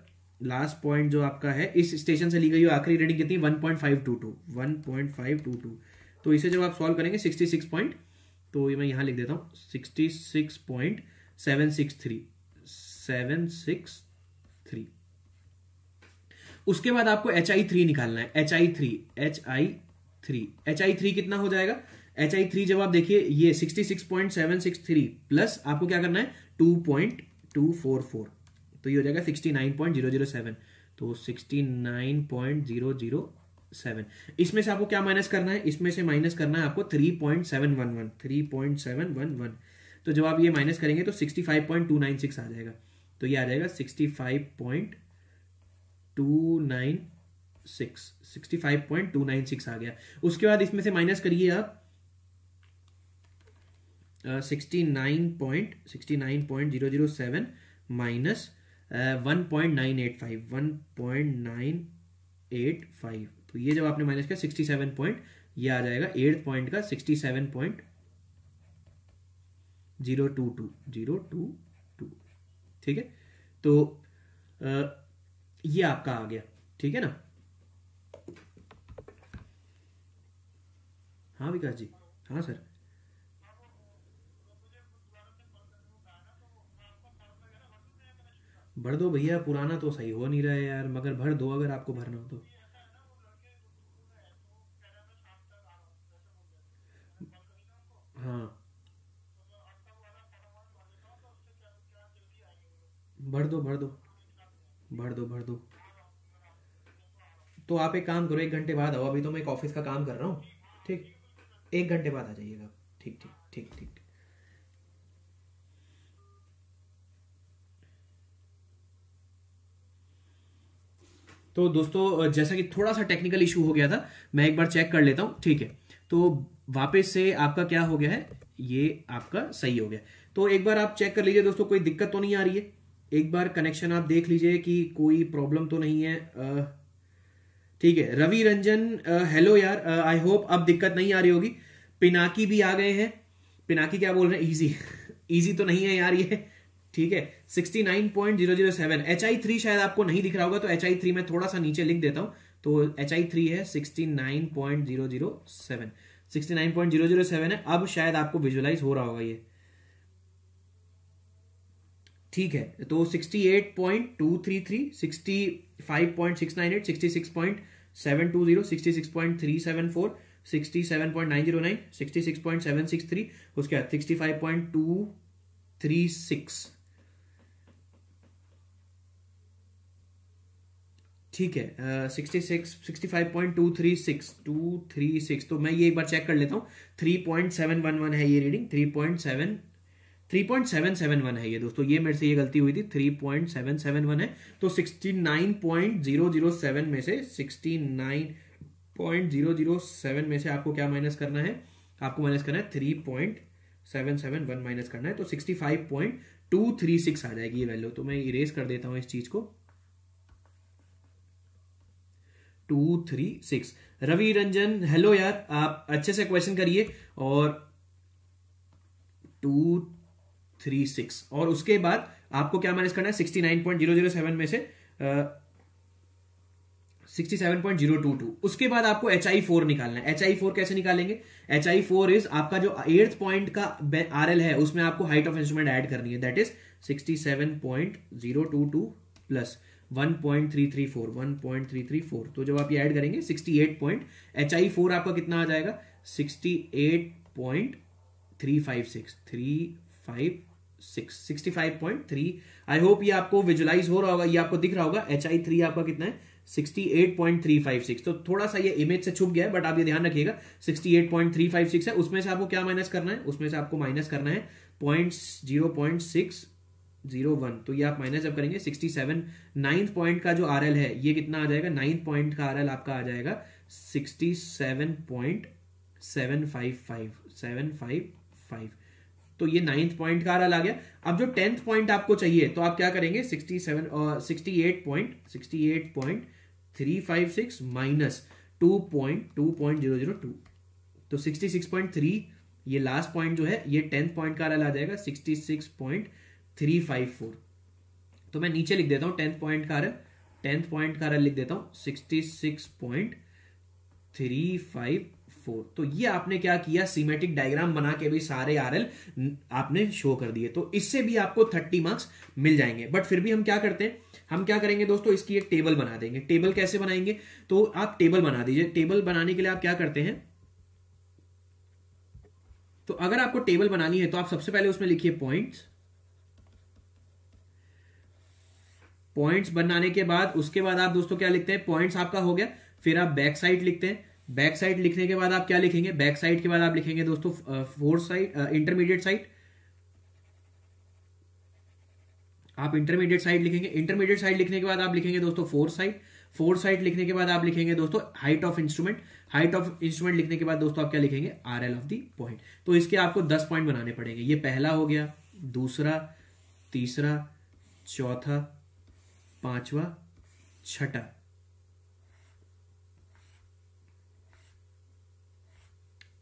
लास्ट पॉइंट जो आपका है इस स्टेशन से ली गई आखिरी रीडिंग कितनी one point five two two one point five two two तो इसे जब आप सॉल्व करेंगे सिक्सटी सिक्स पॉइंट तो ये मैं यहाँ लिख देता हूँ sixty six point seven six three seven six three उसके बाद आपको एच आई थ्री निकालना है H I three H I three H I three कितना हो जाएगा एच आई थ्री जब आप देखिए ये sixty six point seven six three plus आपको क्या करना है two point two four four तो ये हो जाएगा sixty nine point zero zero seven तो sixty nine point zero zero seven इसमें से आपको क्या माइनस करना है इसमें से माइनस करना है आपको three point seven one one three point seven one one तो जब आप ये माइनस करेंगे तो sixty five point two nine six आ जाएगा तो ये आ जाएगा sixty five point two nine six sixty five point two nine six आ गया उसके बाद इसमें से माइनस करिए आप sixty nine point sixty nine point zero zero seven minus one point nine eight five one point nine eight five तो ये जब आपने माइनस किया सिक्सटी सेवन पॉइंट ये आ जाएगा एट पॉइंट का sixty seven point zero two two zero two two ठीक है तो ये आपका आ गया ठीक है ना हाँ विकास जी हाँ सर भर दो भैया पुराना तो सही हो नहीं रहा है यार मगर भर दो अगर आपको भरना हो तो हाँ भर दो भर दो भर दो भर दो तो आप एक काम करो एक घंटे बाद आओ अभी तो मैं एक ऑफिस का काम कर रहा हूँ ठीक एक घंटे बाद आ जाइएगा ठीक ठीक ठीक ठीक तो दोस्तों जैसा कि थोड़ा सा टेक्निकल इशू हो गया था मैं एक बार चेक कर लेता हूँ ठीक है तो वापस से आपका क्या हो गया है ये आपका सही हो गया तो एक बार आप चेक कर लीजिए दोस्तों कोई दिक्कत तो नहीं आ रही है एक बार कनेक्शन आप देख लीजिए कि कोई प्रॉब्लम तो नहीं है ठीक है रवि रंजन हेलो यार आई होप अब दिक्कत नहीं आ रही होगी पिनाकी भी आ गए हैं पिनाकी क्या बोल रहे हैं इजी इजी तो नहीं है यार ये ठीक है sixty nine point zero zero seven H I three शायद आपको नहीं दिख रहा होगा तो एच आई थ्री में थोड़ा सा नीचे लिख देता हूं तो एच आई थ्री है sixty nine point zero zero seven sixty nine point zero zero seven है अब शायद आपको विजुअलाइज हो रहा होगा ये ठीक है तो sixty eight point two three three sixty five point six nine eight sixty six point seven two zero sixty six point three seven four sixty seven point nine zero nine sixty six point seven six three उसके बाद sixty five point two three six ठीक है सिक्सटी सिक्स सिक्सटी फाइव तो मैं ये एक बार चेक कर लेता हूँ 3.711 है ये रीडिंग 3.7 3.771 है ये दोस्तों ये मेरे से ये गलती हुई थी 3.771 है तो सिक्सटी जीरो जीरो सेवन में से 69.007 में से आपको क्या माइनस करना है आपको माइनस करना है three point seven seven one minus करना है तो sixty five point two three six आ जाएगी ये वैल्यू तो मैं इरेज कर देता हूँ इस चीज़ को two three six Ravi Ranjan hello यार आप अच्छे से क्वेश्चन करिए और टू थ्री सिक्स और उसके बाद आपको क्या मैनेज करना है sixty nine point zero zero seven में से sixty seven point zero two two उसके बाद आपको एच आई फोर निकालना है एच आई फोर कैसे निकालेंगे एच आई फोर इज आपका जो एट्थ पॉइंट का आर एल है उसमें आपको हाइट ऑफ इंस्ट्रूमेंट एड करनी है that is sixty seven point zero two two plus 1.334 point तो जब आप ये ऐड करेंगे 68 पॉइंट एच आई फोर आपका कितना आ जाएगा sixty point three I hope ये आपको विजुलाइज हो रहा होगा ये आपको दिख रहा होगा एच आई थ्री आपका कितना है 68.356 तो थोड़ा सा ये इमेज से छुप गया है बट आप ये ध्यान रखिएगा 68.356 है उसमें से आपको क्या माइनस करना है उसमें से आपको माइनस करना है point zero point six zero one तो ये आप माइनस जब करेंगे सिक्सटी सेवन नाइन्थ पॉइंट का जो आर है ये कितना आ जाएगा नाइन्थ पॉइंट का आर आपका आ जाएगा sixty seven point seven five five seven five five तो ये नाइन्थ पॉइंट का आर आ गया अब जो टेंथ पॉइंट आपको चाहिए तो आप क्या करेंगे sixty seven sixty eight point sixty eight point three five six minus two point two point zero zero two तो सिक्सटी सिक्स पॉइंट थ्री ये लास्ट पॉइंट जो है ये टेंथ पॉइंट का आर आ जाएगा sixty six point three five four तो मैं नीचे लिख देता हूं टेंथ पॉइंट का आरएल टेंथ पॉइंट का आरएल लिख देता हूं sixty six point three five four तो ये आपने क्या किया सीमेटिक डायग्राम बना के भी सारे आरएल आपने शो कर दिए तो इससे भी आपको थर्टी मार्क्स मिल जाएंगे बट फिर भी हम क्या करते हैं हम क्या करेंगे दोस्तों इसकी एक टेबल बना देंगे टेबल कैसे बनाएंगे तो आप टेबल बना दीजिए टेबल बनाने के लिए आप क्या करते हैं तो अगर आपको टेबल बनानी है तो आप सबसे पहले उसमें लिखिए पॉइंट्स पॉइंट्स बनाने के बाद उसके बाद आप दोस्तों क्या लिखते हैं पॉइंट्स आपका हो गया फिर आप बैक साइड लिखते हैं बैक साइड लिखने के बाद आप क्या लिखेंगे बैक साइड के बाद आप लिखेंगे दोस्तों फोर साइड इंटरमीडिएट साइड आप इंटरमीडिएट साइड लिखेंगे इंटरमीडिएट साइड लिखने के बाद आप लिखेंगे दोस्तों फोर साइड फोर साइड लिखने के बाद आप लिखेंगे दोस्तों height of instrument height of instrument लिखने के बाद दोस्तों आप क्या लिखेंगे R L of the point तो इसके आपको दस पॉइंट बनाने पड़ेंगे ये पहला हो गया दूसरा तीसरा चौथा पांचवा छठा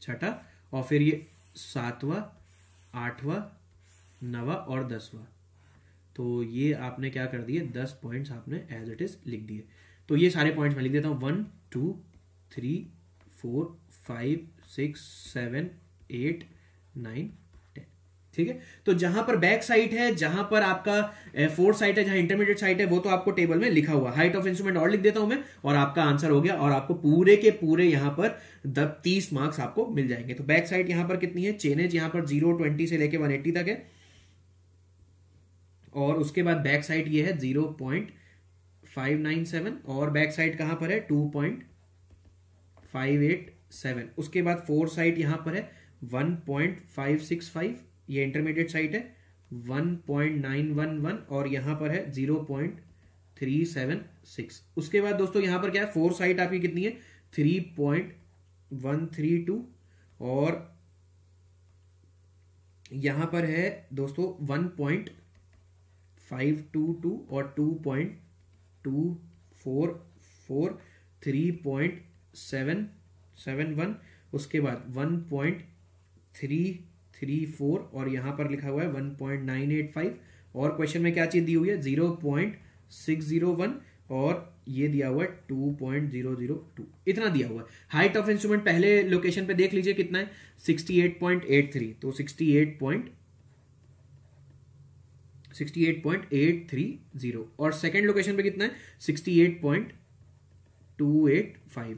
छठा और फिर ये सातवा आठवा नवा और दसवां तो ये आपने क्या कर दिए दस पॉइंट्स आपने एज इट इज लिख दिए तो ये सारे पॉइंट्स मैं लिख देता हूँ one two three four five six seven eight nine ठीक है तो जहां पर बैक साइट है जहां पर आपका फोर्थ साइट है जहां इंटरमीडिएट साइट है वो तो आपको टेबल में लिखा हुआ हाइट ऑफ इंस्ट्रूमेंट और लिख देता हूं मैं और आपका आंसर हो गया और आपको पूरे के पूरे यहां पर दब तीस मार्क्स आपको मिल जाएंगे तो बैक साइड यहां पर कितनी है चेनेज यहां पर जीरो ट्वेंटी से लेके वन तक है और उसके बाद बैक साइड ये है zero point five nine seven और बैक साइड कहां पर है two point five eight seven उसके बाद फोर साइड यहां पर है one point five six five ये इंटरमीडिएट साइट है 1.911 और यहाँ पर है 0.376 उसके बाद दोस्तों यहाँ पर क्या है फोर साइट आपकी कितनी है 3.132 और यहाँ पर है दोस्तों 1.522 और 2.244 3.771 उसके बाद 1.3 थ्री फोर और यहां पर लिखा हुआ है one point nine eight five और क्वेश्चन में क्या चीज़ दी हुई है zero point six zero one और ये दिया हुआ है two point zero zero two इतना दिया हुआ है हाइट ऑफ इंस्ट्रूमेंट पहले लोकेशन पे देख लीजिए कितना है sixty eight point eight three तो sixty eight point sixty eight point eight three zero और सेकेंड लोकेशन पे कितना है सिक्सटी एट पॉइंट टू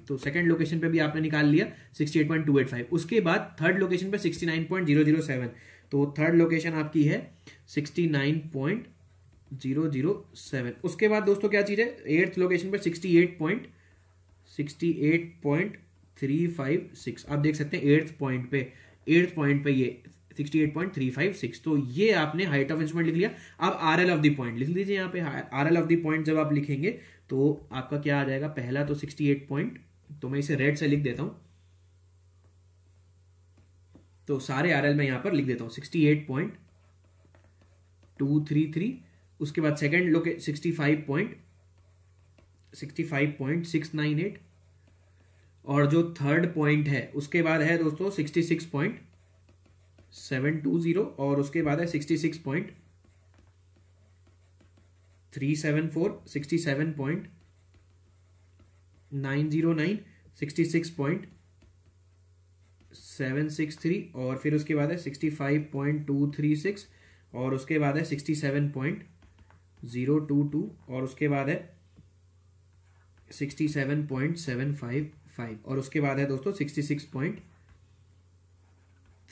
तो सेकंड लोकेशन पे भी आपने निकाल लिया सिक्सटी उसके बाद थर्ड लोकेशन पे सिक्सटी तो थर्ड लोकेशन आपकी है सिक्सटी जीरो जीरो सेवन उसके बाद दोस्तों क्या चीज़ है एट्थ लोकेशन पर sixty eight point sixty eight point three five six आप देख सकते हैं एट्थ पॉइंट पे एट्थ पॉइंट पे ये 68.356 तो ये आपने हाइट ऑफ इंस्ट्रूमेंट लिख लिया अब R L of the point लिख लीजिए यहाँ पे R L of the point जब आप लिखेंगे तो आपका क्या आ जाएगा पहला तो सिक्सटी एट पॉइंट तो मैं इसे रेड से लिख देता हूं तो सारे आर एल मैं यहां पर लिख देता हूं sixty eight point two three three उसके बाद second location sixty five point sixty five point six nine eight और जो थर्ड पॉइंट है उसके बाद है दोस्तों sixty six point seven two zero और उसके बाद है sixty six point three seven four sixty seven point nine zero nine sixty six point seven six three और फिर उसके बाद है sixty five point two three six और उसके बाद है sixty seven point zero two two और उसके बाद है sixty seven point seven five five और उसके बाद है दोस्तों sixty six point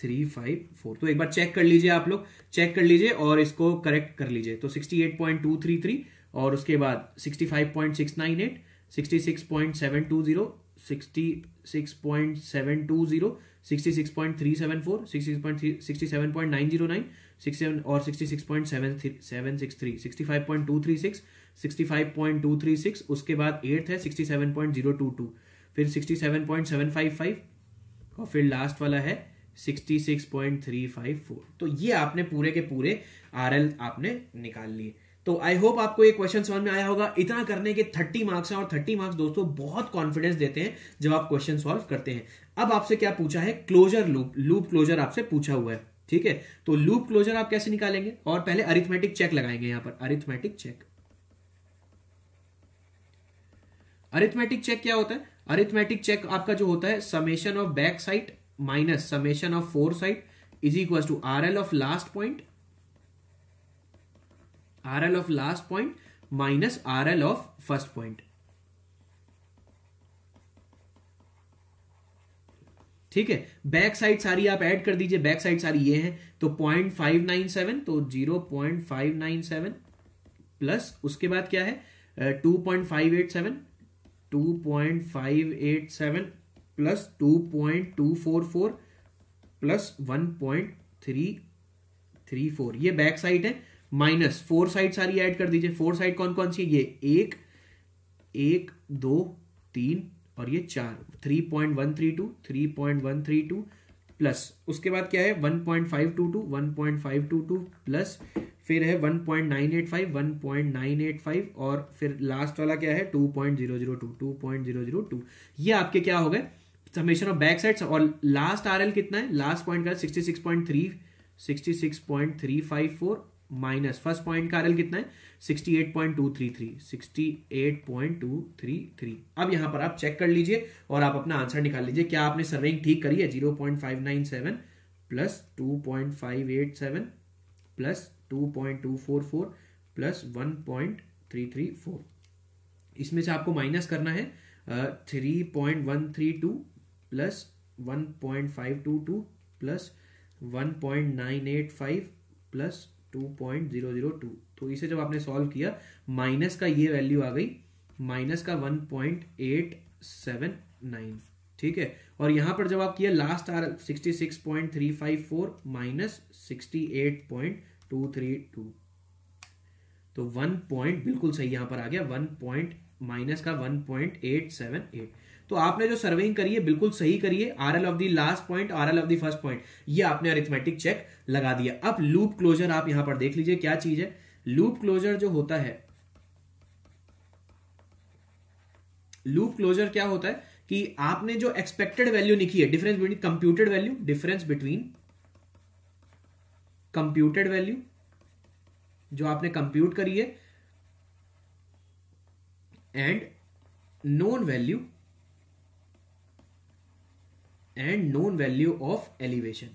three five four तो एक बार चेक कर लीजिए आप लोग चेक कर लीजिए और इसको करेक्ट कर लीजिए तो sixty eight point two three three और उसके बाद sixty five point six nine eight sixty six point seven two zero sixty six point seven two zero sixty six point three seven four sixty six point three sixty seven point nine zero nine six seven और sixty six point seven three seven six three sixty five point two three six sixty five point two three six उसके बाद एट्थ है sixty seven point zero two two फिर sixty seven point seven five five और फिर लास्ट वाला है 66.354 तो ये आपने पूरे के पूरे आर आपने निकाल लिए तो आई होप आपको ये क्वेश्चन समझ में आया होगा इतना करने के 30 मार्क्स हैं और 30 मार्क्स दोस्तों बहुत कॉन्फिडेंस देते हैं जब आप क्वेश्चन सॉल्व करते हैं अब आपसे क्या पूछा है क्लोजर लूप लूप क्लोजर आपसे पूछा हुआ है ठीक है तो लूप क्लोजर आप कैसे निकालेंगे और पहले अरिथमेटिक चेक लगाएंगे यहां पर अरिथमेटिक चेक अरिथमेटिक चेक क्या होता है अरिथमेटिक चेक आपका जो होता है summation of back side minus summation of two is equals to RL of last point RL of last point minus RL of first point ठीक है बैक साइड सारी आप ऐड कर दीजिए बैक साइड सारी ये है तो पॉइंट फाइव नाइन सेवन तो zero point five nine seven plus उसके बाद क्या है two point five eight seven two point five eight seven plus two point two four four plus one point three three four ये बैक साइड है माइनस फोर साइड सारी ऐड कर दीजिए फोर साइड कौन कौन सी है ये एक एक दो तीन और ये चार three point one three two three point one three two plus उसके बाद क्या है one point five two two one point five two two plus फिर है one point nine eight five one point nine eight five और फिर लास्ट वाला क्या है two point zero zero two two point zero zero two ये आपके क्या हो गए समेशन ऑफ बैक सेट्स और लास्ट आरएल कितना है लास्ट पॉइंट का sixty six point three sixty six point three five four minus first point का आरएल कितना है sixty eight point two three three sixty eight point two three three अब यहां पर आप चेक कर लीजिए और आप अपना आंसर निकाल लीजिए क्या आपने सर्विंग ठीक करी है zero point five nine seven plus two point five eight seven plus two point two four four plus one point three three four इसमें से आपको माइनस करना है three point one three two plus 1.522 plus 1.985 plus 2.002 तो इसे जब आपने सॉल्व किया माइनस का ये वैल्यू आ गई माइनस का 1.879 ठीक है और यहां पर जब आप किया लास्ट आर 66.354 माइनस 68.232 तो वन पॉइंट बिल्कुल सही यहां पर आ गया वन पॉइंट माइनस का one point eight seven eight तो आपने जो सर्वेइंग करी है बिल्कुल सही करिए R L of the last point R L of the first point ये आपने अरिथमेटिक चेक लगा दिया अब लूप क्लोजर आप यहां पर देख लीजिए क्या चीज है लूप क्लोजर जो होता है लूप क्लोजर क्या होता है कि आपने जो एक्सपेक्टेड वैल्यू लिखी है difference between computed value difference between computed value जो आपने कंप्यूट करी है and known value and known value of elevation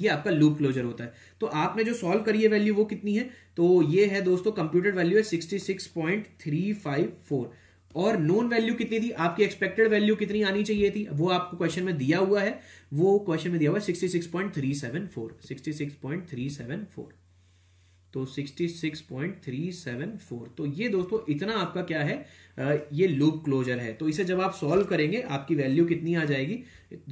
ये आपका लूप क्लोजर होता है तो आपने जो सॉल्व करी है वैल्यू वो कितनी है तो ये है दोस्तों कंप्यूटेड वैल्यू है 66.354 और नोन वैल्यू कितनी थी आपकी एक्सपेक्टेड वैल्यू कितनी आनी चाहिए थी वो आपको क्वेश्चन में दिया हुआ है वो क्वेश्चन में दिया हुआ है 66.374 66.374 तो 66.374 तो ये दोस्तों इतना आपका क्या है ये लूप क्लोजर है तो इसे जब आप सॉल्व करेंगे आपकी वैल्यू कितनी आ जाएगी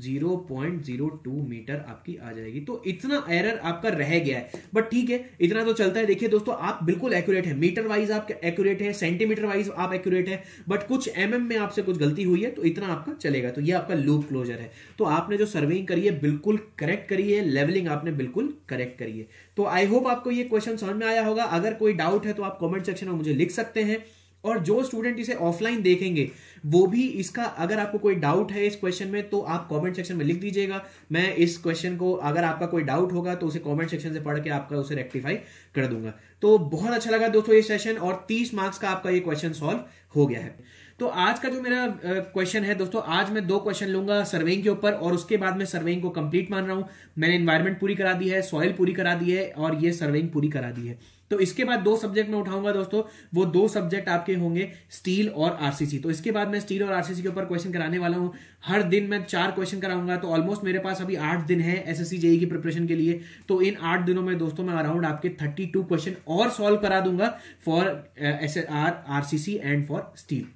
0.02 मीटर आपकी आ जाएगी तो इतना एरर आपका रह गया है बट ठीक है इतना तो चलता है देखिए दोस्तों आप बिल्कुल एक्यूरेट है मीटर वाइज आप एक्यूरेट है सेंटीमीटर वाइज आप एक्यूरेट है बट कुछ एम mm में आपसे कुछ गलती हुई है तो इतना आपका चलेगा तो ये आपका लूप क्लोजर है तो आपने जो सर्वेइंग करी है बिल्कुल करेक्ट करी है लेवलिंग आपने बिल्कुल करेक्ट करी है तो आई होप आपको ये क्वेश्चन समझ में आया होगा अगर कोई डाउट है तो आप कॉमेंट सेक्शन में मुझे लिख सकते हैं और जो स्टूडेंट इसे ऑफलाइन देखेंगे वो भी इसका अगर आपको कोई डाउट है इस क्वेश्चन में तो आप कमेंट सेक्शन में लिख दीजिएगा मैं इस क्वेश्चन को अगर आपका कोई डाउट होगा तो उसे कमेंट सेक्शन से पढ़ के आपका उसे रेक्टिफाई कर दूंगा तो बहुत अच्छा लगा दोस्तों ये सेशन और 30 मार्क्स का आपका ये क्वेश्चन सॉल्व हो गया है तो आज का जो मेरा क्वेश्चन है दोस्तों आज मैं दो क्वेश्चन लूंगा सर्वेइंग के ऊपर और उसके बाद मैं सर्वेइंग को कंप्लीट मान रहा हूं मैंने इन्वायरमेंट पूरी करा दी है सॉइल पूरी करा दी है और ये सर्वेइंग पूरी करा दी है तो इसके बाद दो सब्जेक्ट में उठाऊंगा दोस्तों वो दो सब्जेक्ट आपके होंगे स्टील और आरसीसी तो इसके बाद मैं स्टील और आरसीसी के ऊपर क्वेश्चन कराने वाला हूं हर दिन मैं चार क्वेश्चन कराऊंगा तो ऑलमोस्ट मेरे पास अभी आठ दिन है एसएससी जेई की प्रिपरेशन के लिए तो इन आठ दिनों में दोस्तों मैं अराउंड आपके थर्टी टू क्वेश्चन और सॉल्व करा दूंगा for S R and for steel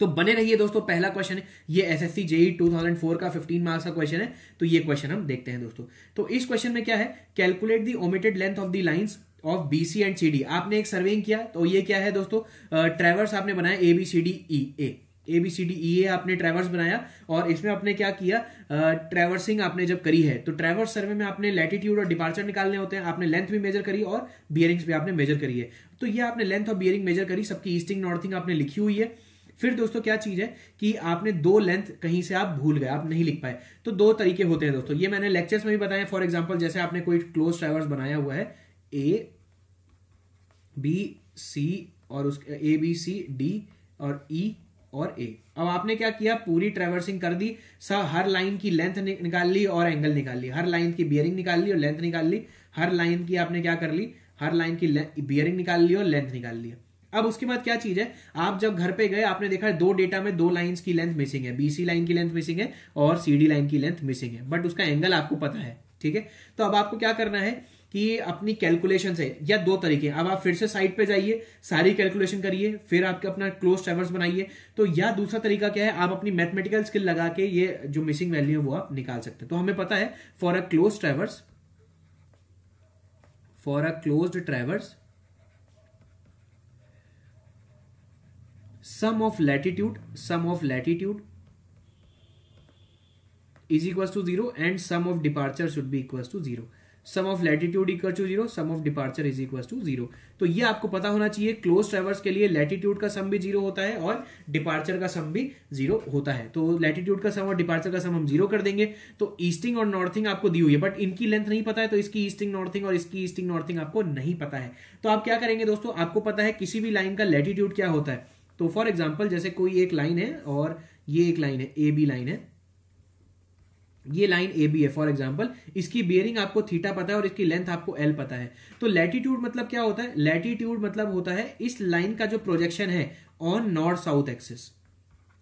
तो बने रहिए दोस्तों पहला क्वेश्चन ये S S C JE two thousand four का फिफ्टीन मार्क्स का क्वेश्चन है तो ये क्वेश्चन हम देखते हैं दोस्तों तो इस क्वेश्चन में क्या है calculate the omitted length of the lines of B C and C D आपने एक सर्विंग किया तो ये क्या है दोस्तों ट्रेवर्स आपने बनाया A B C D E A A B C D E A आपने ट्रेवर्स बनाया और इसमें आपने क्या किया ट्रेवर्सिंग आपने जब करी है तो ट्रेवर्स सर्वे में आपने लैटिट्यूड और डिपार्चर निकालने होते हैं आपने लेंथ भी मेजर करी और बियरिंग्स भी आपने मेजर करी है तो ये आपने लेंथ और बियरिंग मेजर करी सबकी ईस्टिंग नॉर्थिंग आपने लिखी हुई है फिर दोस्तों क्या चीज है कि आपने दो लेंथ कहीं से आप भूल गए आप नहीं लिख पाए तो दो तरीके होते हैं दोस्तों ये मैंने लेक्चर्स में भी बताया फॉर एग्जाम्पल जैसे आपने कोई क्लोज ट्रेवर्स बनाया हुआ है ए बी सी और उस ए बी सी डी और ई e, और ए अब आपने क्या किया पूरी ट्रेवर्सिंग कर दी सब हर लाइन की लेंथ निकाल ली और एंगल निकाल ली हर लाइन की बियरिंग निकाल ली और लेंथ निकाल ली हर लाइन की आपने क्या कर ली हर लाइन की बियरिंग निकाल ली और लेंथ निकाल ली अब उसके बाद क्या चीज है आप जब घर पे गए आपने देखा दो डेटा में दो लाइंस की लेंथ मिसिंग है बीसी लाइन की लेंथ मिसिंग है और सीडी लाइन की लेंथ मिसिंग है बट उसका एंगल आपको पता है ठीक है तो अब आपको क्या करना है कि अपनी कैलकुलेशन से या दो तरीके अब आप फिर से साइट पे जाइए सारी कैलकुलेशन करिए फिर आपके अपना क्लोज ट्रेवर्स बनाइए तो या दूसरा तरीका क्या है आप अपनी मैथमेटिकल स्किल लगा के ये जो मिसिंग वैल्यू है वो आप निकाल सकते हैं तो हमें पता है for a close traverse for a close traverse sum of latitude sum of latitude is equal to zero and sum of departure should be equal to zero sum of latitude equal to zero sum of departure is equal to zero तो ये आपको पता होना चाहिए क्लोज ट्रेवर्स के लिए लैटिट्यूड का सम भी जीरो होता है और डिपार्चर का सम भी जीरो होता है तो लैटिट्यूड का सम और डिपार्चर का सम हम जीरो कर देंगे तो ईस्टिंग और नॉर्थिंग आपको दी हुई है बट इनकी लेंथ नहीं पता है तो इसकी ईस्टिंग नॉर्थिंग और इसकी ईस्टिंग नॉर्थिंग आपको नहीं पता है तो आप क्या करेंगे दोस्तों आपको पता है किसी भी लाइन का लैटिट्यूड क्या होता है तो फॉर एग्जाम्पल जैसे कोई एक लाइन है और ये एक लाइन है ए बी लाइन है ये लाइन ए बी है फॉर एग्जाम्पल इसकी बियरिंग आपको थीटा पता है और इसकी लेंथ आपको एल पता है तो लैटीट्यूड मतलब क्या होता है लैटीट्यूड मतलब होता है इस लाइन का जो प्रोजेक्शन है ऑन नॉर्थ साउथ एक्सिस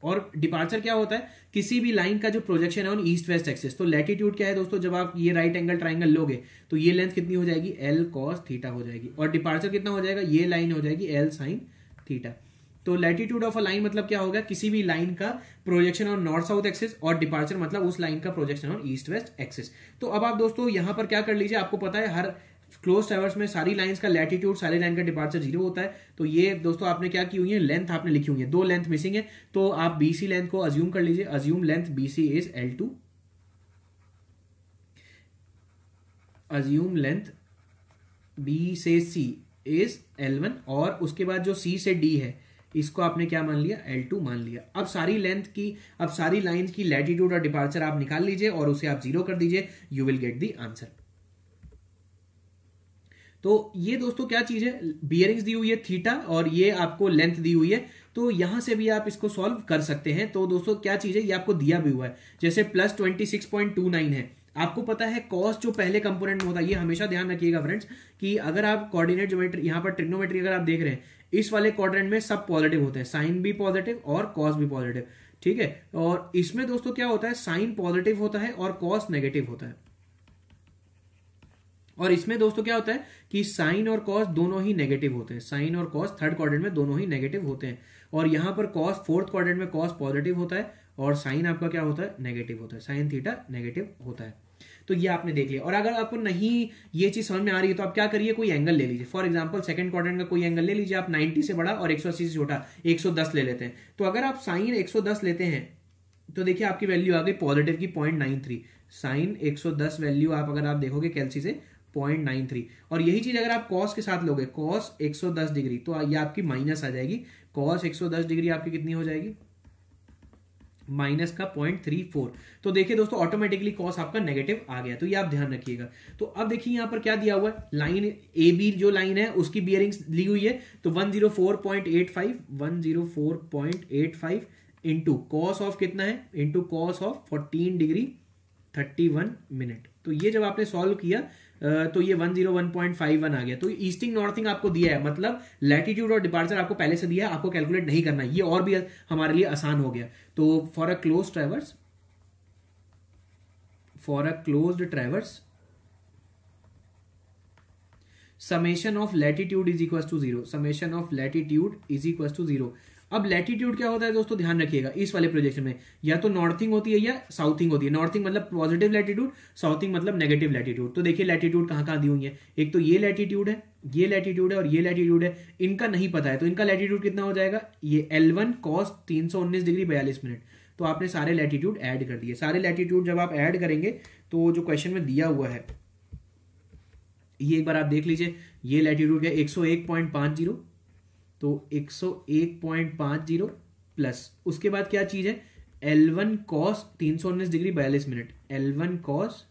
और डिपार्चर क्या होता है किसी भी लाइन का जो प्रोजेक्शन है ऑन ईस्ट वेस्ट एक्सिस तो लैटिट्यूड क्या है दोस्तों जब आप ये राइट एंगल ट्राइंगल लोगे तो ये लेंथ कितनी हो जाएगी एल कॉस थीटा हो जाएगी और डिपार्चर कितना हो जाएगा ये लाइन हो जाएगी एल साइन थीटा तो लैटिट्यूड ऑफ अ लाइन मतलब क्या होगा किसी भी लाइन का projection on north south axis और डिपार्चर मतलब उस लाइन का projection on east west axis तो अब आप दोस्तों यहां पर क्या कर लीजिए आपको पता है हर क्लोज ट्रेवर्स में सारी लाइंस का लैटिट्यूड सारी लाइन का डिपार्चर जीरो होता है तो ये दोस्तों आपने क्या की हुई है लेंथ आपने लिखी हुई है दो लेंथ मिसिंग है तो आप बीसी लेंथ को अज्यूम कर लीजिए assume length BC is L two assume length B से सी इज एल वन और उसके बाद जो सी से डी है इसको आपने क्या मान लिया एल टू मान लिया अब सारी लेंथ की अब सारी लाइन की लैटिट्यूड और डिपार्चर आप निकाल लीजिए और उसे आप जीरो कर दीजिए you will get the answer तो ये दोस्तों क्या चीज है बियरिंग्स दी हुई है थीटा और ये आपको लेंथ दी हुई है तो यहां से भी आप इसको सॉल्व कर सकते हैं तो दोस्तों क्या चीज है ये आपको दिया भी हुआ है जैसे plus twenty six point two nine है आपको पता है कॉस्ट जो पहले कंपोनेंट में होता है ये हमेशा ध्यान रखिएगा फ्रेंड्स कि अगर आप कोऑर्डिनेट ज्योमेट्री यहां पर ट्रिग्नोमेट्री अगर आप देख रहे हैं इस वाले क्वाड्रेंट में सब पॉजिटिव होते हैं साइन भी पॉजिटिव और कॉस भी पॉजिटिव ठीक है और इसमें दोस्तों क्या होता है साइन पॉजिटिव होता है और कॉस नेगेटिव होता है और इसमें दोस्तों क्या होता है कि साइन और कॉस दोनों ही नेगेटिव होते हैं साइन और कॉस थर्ड क्वाड्रेंट में दोनों ही नेगेटिव होते हैं और यहां पर कॉस फोर्थ क्वाड्रेंट में कॉस पॉजिटिव होता है और साइन आपका क्या होता है नेगेटिव होता है साइन थीटा नेगेटिव होता है तो ये आपने देख लिया और अगर आपको नहीं ये चीज समझ में आ रही है तो आप क्या करिए कोई एंगल ले लीजिए फॉर एग्जाम्पल सेकंड क्वार्टर का कोई एंगल ले लीजिए आप 90 से बड़ा और 180 से छोटा 110 ले लेते हैं तो अगर आप साइन 110 लेते हैं तो देखिए आपकी वैल्यू आ गई पॉजिटिव की पॉइंट नाइन थ्री साइन एक सौ दस वैल्यू आप अगर आप देखोगे कैलसी से पॉइंट नाइन थ्री और यही चीज अगर आप कॉस के साथ लोगे कॉस एक सौ दस डिग्री तो ये आपकी माइनस आ जाएगी कॉस एक सौ दस डिग्री आपकी कितनी हो जाएगी माइनस का पॉइंट थ्री फोर तो देखिए दोस्तों ऑटोमेटिकली कॉस आपका नेगेटिव आ गया तो ये आप ध्यान रखिएगा तो अब देखिए यहां पर क्या दिया हुआ है लाइन ए बी जो लाइन है उसकी बियरिंग ली हुई है तो one zero four point eight five one zero four point eight five into cos of कितना है into cos of fourteen degree thirty one minute तो ये जब आपने सॉल्व किया तो ये 101.51 आ गया तो ईस्टिंग नॉर्थिंग आपको दिया है मतलब लैटिट्यूड और डिपार्चर आपको पहले से दिया है आपको कैलकुलेट नहीं करना ये और भी हमारे लिए आसान हो गया तो for a close traverse for a close traverse summation of latitude is equal to zero summation of latitude is equal to zero अब लैटिट्यूड क्या होता है दोस्तों ध्यान रखिएगा इस वाले प्रोजेक्शन में या तो नॉर्थिंग होती है या साउथिंग होती है नॉर्थिंग मतलब पॉजिटिव लैटिट्यूड साउथिंग मतलब नेगेटिव लैटिट्यूड तो देखिए लैटिट्यूड कहां कहां दी हुई है एक तो ये लैटिट्यूड है ये लैटिट्यूड है और ये लैटिट्यूड है इनका नहीं पता है तो इनका लैटिट्यूड कितना हो जाएगा ये एल वन कॉस तीन सौ उन्नीस डिग्री बयालीस मिनट तो आपने सारे लैटिट्यूड एड कर दिए सारे लैटिट्यूड जब आप एड करेंगे तो जो क्वेश्चन में दिया हुआ है ये एक बार आप देख लीजिए ये लैटिट्यूड है एक सौ एक पॉइंट जीरो तो 101.50 प्लस उसके बाद क्या चीज़ है L1 वन कॉस तीन सौ उन्नीस डिग्री बयालीस मिनट एल वन कॉस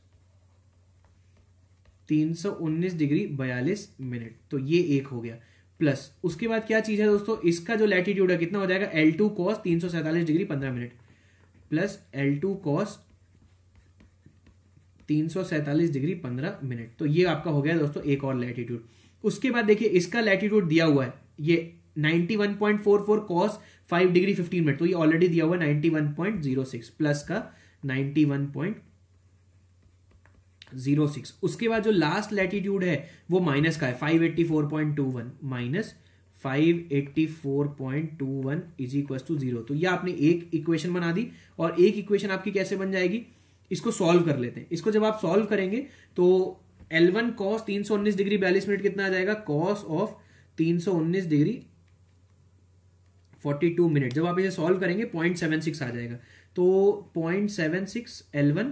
तीन सौ उन्नीस डिग्री बयालीस मिनट तो ये एक हो गया प्लस उसके बाद क्या चीज़ है दोस्तों इसका जो लैटिट्यूड है कितना हो जाएगा एल टू कॉस तीन सौ डिग्री पंद्रह minute plus L two cos तीन सौ डिग्री पंद्रह मिनट तो ये आपका हो गया दोस्तों एक और लैटिट्यूड उसके बाद देखिए इसका लैटिट्यूड दिया हुआ है ये 91.44 cos 5 डिग्री 15 मिनट तो ये ऑलरेडी दिया हुआ 91.06 प्लस का 91.06 उसके बाद जो लास्ट लैटिट्यूड है वो माइनस का है 584.21 minus 584.21 is equal to zero तो ये आपने एक इक्वेशन बना दी और एक इक्वेशन आपकी कैसे बन जाएगी इसको सॉल्व कर लेते हैं इसको जब आप सॉल्व करेंगे तो L1 cos 319 डिग्री बयालीस मिनट कितना आ जाएगा कॉस ऑफ 319 डिग्री 42 मिनट जब आप इसे सॉल्व करेंगे 0.76 आ जाएगा तो 0.76 L1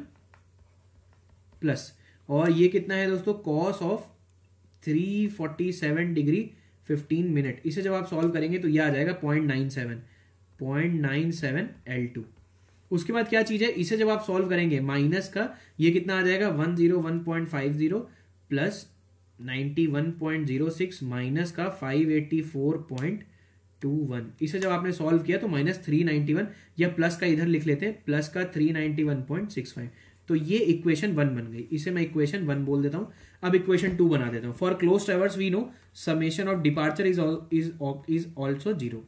प्लस और ये कितना है दोस्तों कॉस ऑफ 347 डिग्री 15 मिनट इसे जब आप सॉल्व करेंगे तो ये आ जाएगा 0.97 0.97 L2 उसके बाद क्या चीज़ है इसे जब आप सॉल्व करेंगे माइनस का ये कितना आ जाएगा 101.50 प्लस 91.06 माइनस का 584.21 इसे जब आपने सॉल्व किया तो माइनस थ्री या प्लस का इधर लिख लेते हैं प्लस का 391.65 तो ये इक्वेशन वन बन गई इसे मैं इक्वेशन वन बोल देता हूँ अब इक्वेशन टू बना देता हूँ for close traverse we know summation of departure is is is also zero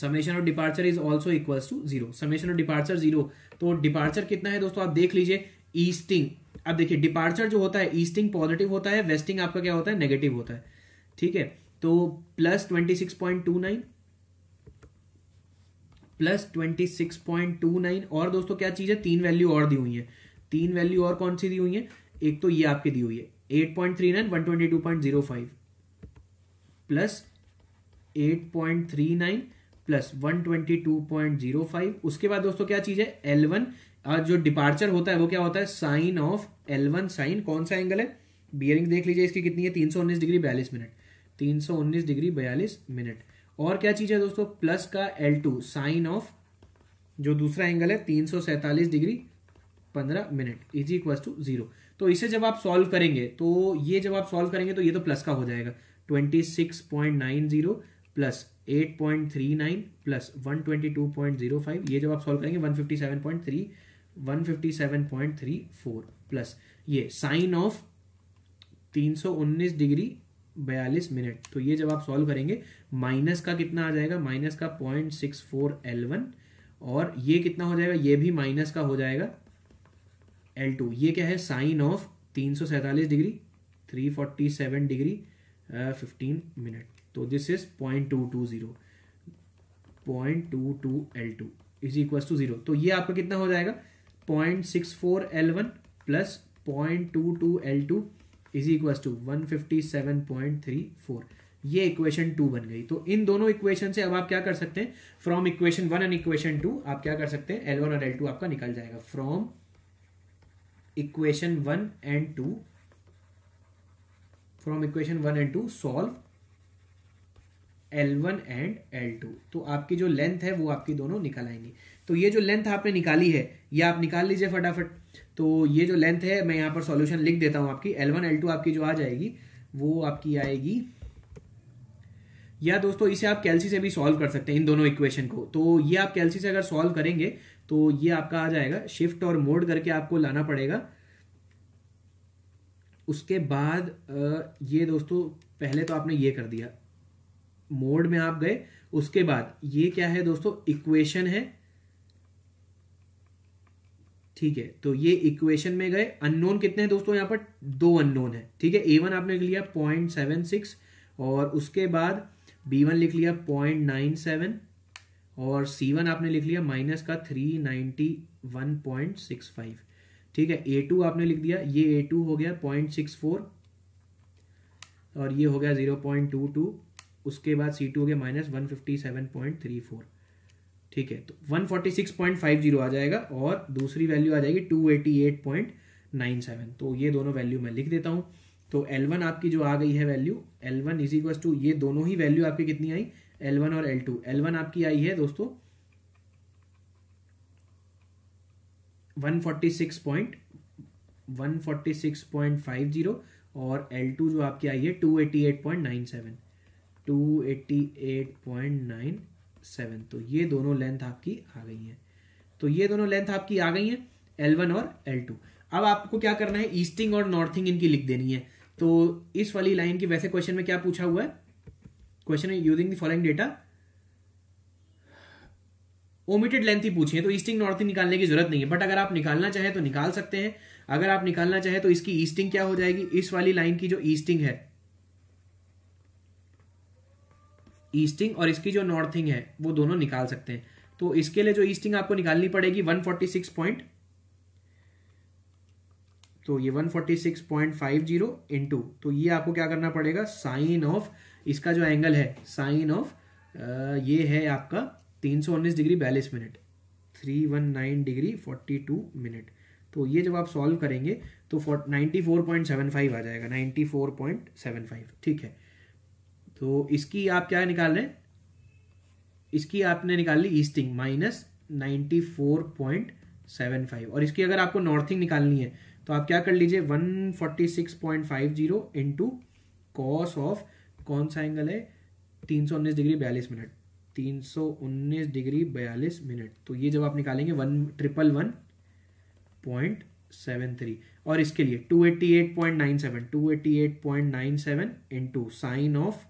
summation of departure is also equal to zero summation of departure zero तो डिपार्चर कितना है दोस्तों आप देख लीजिए ईस्टिंग अब देखिए डिपार्चर जो होता है ईस्टिंग पॉजिटिव होता है वेस्टिंग आपका क्या होता है नेगेटिव होता है ठीक है तो plus twenty six point two nine plus twenty six point two nine और दोस्तों क्या चीज़ है तीन वैल्यू और दी हुई है तीन वैल्यू और कौन सी दी हुई है एक तो ये आपकी दी हुई है eight point three nine one twenty two point zero five plus eight point three nine plus one twenty two point zero five उसके बाद दोस्तों क्या चीज़ है एल वन जो डिपार्चर होता है वो क्या होता है sine of L one sine कौन सा एंगल है बियरिंग देख लीजिए इसकी कितनी है तीन सौ उन्नीस डिग्री बयालीस मिनट तीन सौ उन्नीस डिग्री बयालीस मिनट और क्या चीज है दोस्तों प्लस का एल टू साइन ऑफ जो दूसरा एंगल है तीन सौ सैतालीस डिग्री पंद्रह minute is equal to zero तो इसे जब आप सॉल्व करेंगे तो ये जब आप सॉल्व करेंगे तो ये तो प्लस का हो जाएगा twenty six point nine zero plus 8.39 plus 122.05 ये जब आप सॉल्व करेंगे 157.3 157.34 प्लस ये साइन ऑफ 319 डिग्री 42 मिनट तो ये जब आप सॉल्व करेंगे माइनस का कितना आ जाएगा माइनस का point six four L one और ये कितना हो जाएगा ये भी माइनस का हो जाएगा एल टू ये क्या है साइन ऑफ तीन सौ सैंतालीस degree three forty seven degree fifteen minute तो this is point two two zero point two two L two is equal to zero तो ये आपका कितना हो जाएगा point six four L one plus point two two L two is equal to one fifty seven point three four ये इक्वेशन टू बन गई तो इन दोनों इक्वेशन से अब आप क्या कर सकते हैं from equation one and equation two आप क्या कर सकते हैं एल वन और एल टू आपका निकल जाएगा from equation one and two from equation one and two solve one and L two तो आपकी जो लेंथ है वो आपकी दोनों निकल आएंगी तो ये जो लेंथ आपने निकाली है ये आप निकाल लीजिए फटाफट तो ये जो लेंथ है मैं यहाँ पर सॉल्यूशन लिख देता हूँ आपकी L1 L2 आपकी जो आ जाएगी वो आपकी आएगी या दोस्तों इसे आप कैलसी से भी सॉल्व कर सकते हैं इन दोनों इक्वेशन को तो ये आप कैलसी से अगर सॉल्व करेंगे तो ये आपका आ जाएगा शिफ्ट और मोड करके आपको लाना पड़ेगा उसके बाद ये दोस्तों पहले तो आपने ये कर दिया मोड में आप गए उसके बाद ये क्या है दोस्तों इक्वेशन है ठीक है तो ये इक्वेशन में गए अननोन कितने हैं दोस्तों यहाँ पर दो अननोन है ठीक है ए वन आपने लिख लिया पॉइंट सेवन सिक्स और उसके बाद बी वन लिख लिया पॉइंट नाइन सेवन और सी वन आपने लिख लिया माइनस का three ninety one point six five ठीक है ए टू आपने लिख दिया ये ए टू हो गया पॉइंट सिक्स फोर और ये हो गया जीरो पॉइंट टू टू उसके बाद सी टू हो गया minus one fifty seven point three four ठीक है तो 146.50 आ जाएगा और दूसरी वैल्यू आ जाएगी 288.97 तो ये दोनों वैल्यू मैं लिख देता हूँ तो L1 आपकी जो आ गई है value L1 one is equal to ये दोनों ही वैल्यू आपकी कितनी आई L1 और L2 L1 आपकी आई है दोस्तों जीरो और L2 जो आपकी आई है 288.97 288.97 सेवन तो ये दोनों लेंथ आपकी आ गई हैं तो ये दोनों लेंथ आपकी आ गई हैं एल वन और एल टू अब आपको क्या करना है ईस्टिंग और नॉर्थिंग इनकी लिख देनी है तो इस वाली लाइन की वैसे क्वेश्चन में क्या पूछा हुआ है question using the following data omitted length ही पूछिए तो ईस्टिंग नॉर्थिंग निकालने की जरूरत नहीं है बट अगर आप निकालना चाहें तो निकाल सकते हैं अगर आप निकालना चाहें तो इसकी ईस्टिंग क्या हो जाएगी इस वाली लाइन की जो ईस्टिंग है ईस्टिंग और इसकी जो नॉर्थिंग है वो दोनों निकाल सकते हैं तो इसके लिए जो ईस्टिंग आपको निकालनी पड़ेगी 146 पॉइंट तो ये 146.50 इनटू तो ये आपको क्या करना पड़ेगा साइन ऑफ इसका जो एंगल है साइन ऑफ ये है आपका 319 डिग्री बयालीस मिनट 319 डिग्री 42 मिनट तो ये जब आप सॉल्व करेंगे तो 94.75 आ जाएगा 94.75 ठीक है तो इसकी आप क्या निकाल रहे इसकी आपने निकाल ली easting minus ninety four point seven five और इसकी अगर आपको नॉर्थिंग निकालनी है तो आप क्या कर लीजिए one forty six point five zero into cos of कौन सा एंगल है तीन सौ उन्नीस डिग्री बयालीस मिनट तीन सौ उन्नीस डिग्री बयालीस मिनट तो ये जब आप निकालेंगे one triple one point seven three और इसके लिए two eighty eight point nine seven two eighty eight point nine seven into sine of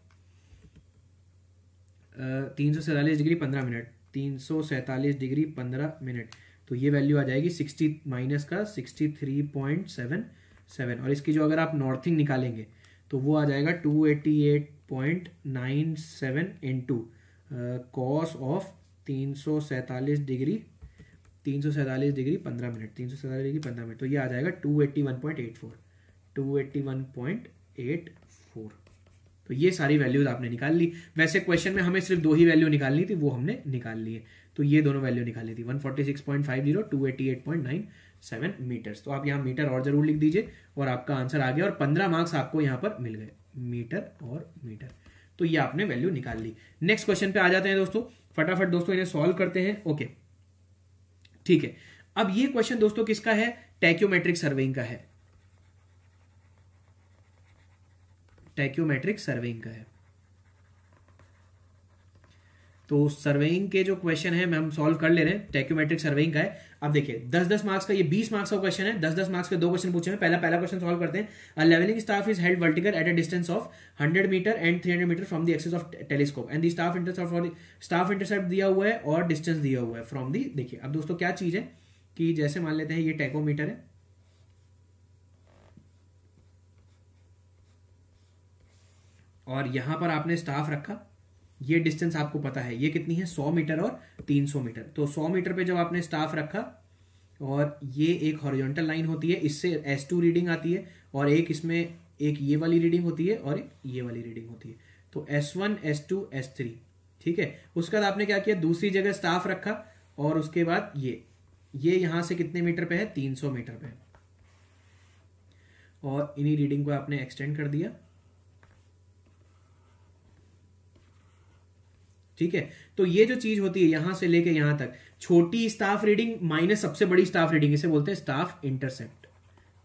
तीन सौ सैंतालीस डिग्री पंद्रह मिनट तीन सौ सैंतालीस डिग्री पंद्रह मिनट तो ये वैल्यू आ जाएगी सिक्सटी माइनस का sixty three point seven seven और इसकी जो अगर आप नॉर्थिंग निकालेंगे तो वो आ जाएगा two eighty eight point nine seven into cos of तीन सौ सैंतालीस डिग्री तीन सौ सैंतालीस डिग्री पंद्रह मिनट तीन सौ सैंतालीस डिग्री पंद्रह मिनट तो ये आ जाएगा two eighty one point eight four two eighty one point eight four तो ये सारी वैल्यूज आपने निकाल ली वैसे क्वेश्चन में हमें सिर्फ दो ही वैल्यू निकालनी थी वो हमने निकाल ली है तो ये दोनों वैल्यू निकाली थी 146.50 मीटर्स तो आप यहाँ मीटर और जरूर लिख दीजिए और आपका आंसर आ गया और 15 मार्क्स आपको यहाँ पर मिल गए मीटर और मीटर तो ये आपने वैल्यू निकाल ली नेक्स्ट क्वेश्चन पे आ जाते हैं दोस्तों फटाफट दोस्तों इन्हें सॉल्व करते हैं ओके ठीक है अब ये क्वेश्चन दोस्तों किसका है टैक्योमेट्रिक सर्वेइंग का है टैक्योमेट्रिक सर्वेइंग का है तो सर्वेइंग के जो क्वेश्चन है हम सॉल्व कर ले रहे हैं टैक्योमेट्रिक सर्वेइंग का है अब देखिए दस दस मार्क्स का ये बीस मार्क्स का क्वेश्चन है दस दस मार्क्स के दो क्वेश्चन पूछे हैं पहला पहला क्वेश्चन सॉल्व करते हैं levelling staff is held vertical at a distance of hundred metre and three hundred metre from the axis of telescope and the staff intercept for staff intercept दिया हुआ है और डिस्टेंस दिया हुआ है फ्रॉम दी देखिए अब दोस्तों क्या चीज है कि जैसे मान लेते हैं ये टैकोमीटर है और यहां पर आपने स्टाफ रखा ये डिस्टेंस आपको पता है ये कितनी है 100 मीटर और 300 मीटर तो 100 मीटर पे जब आपने स्टाफ रखा और ये एक हॉरिजॉन्टल लाइन होती है इससे एस टू रीडिंग आती है और एक इसमें एक ये वाली रीडिंग होती है और एक ये वाली रीडिंग होती है तो S one S two S three ठीक है उसके बाद आपने क्या किया दूसरी जगह स्टाफ रखा और उसके बाद ये ये यहां से कितने मीटर पे है सौ मीटर पे और इन्हीं रीडिंग को आपने एक्सटेंड कर दिया ठीक है तो ये जो चीज होती है यहां से लेके यहां तक छोटी स्टाफ रीडिंग माइनस सबसे बड़ी स्टाफ रीडिंग इसे बोलते हैं स्टाफ इंटरसेप्ट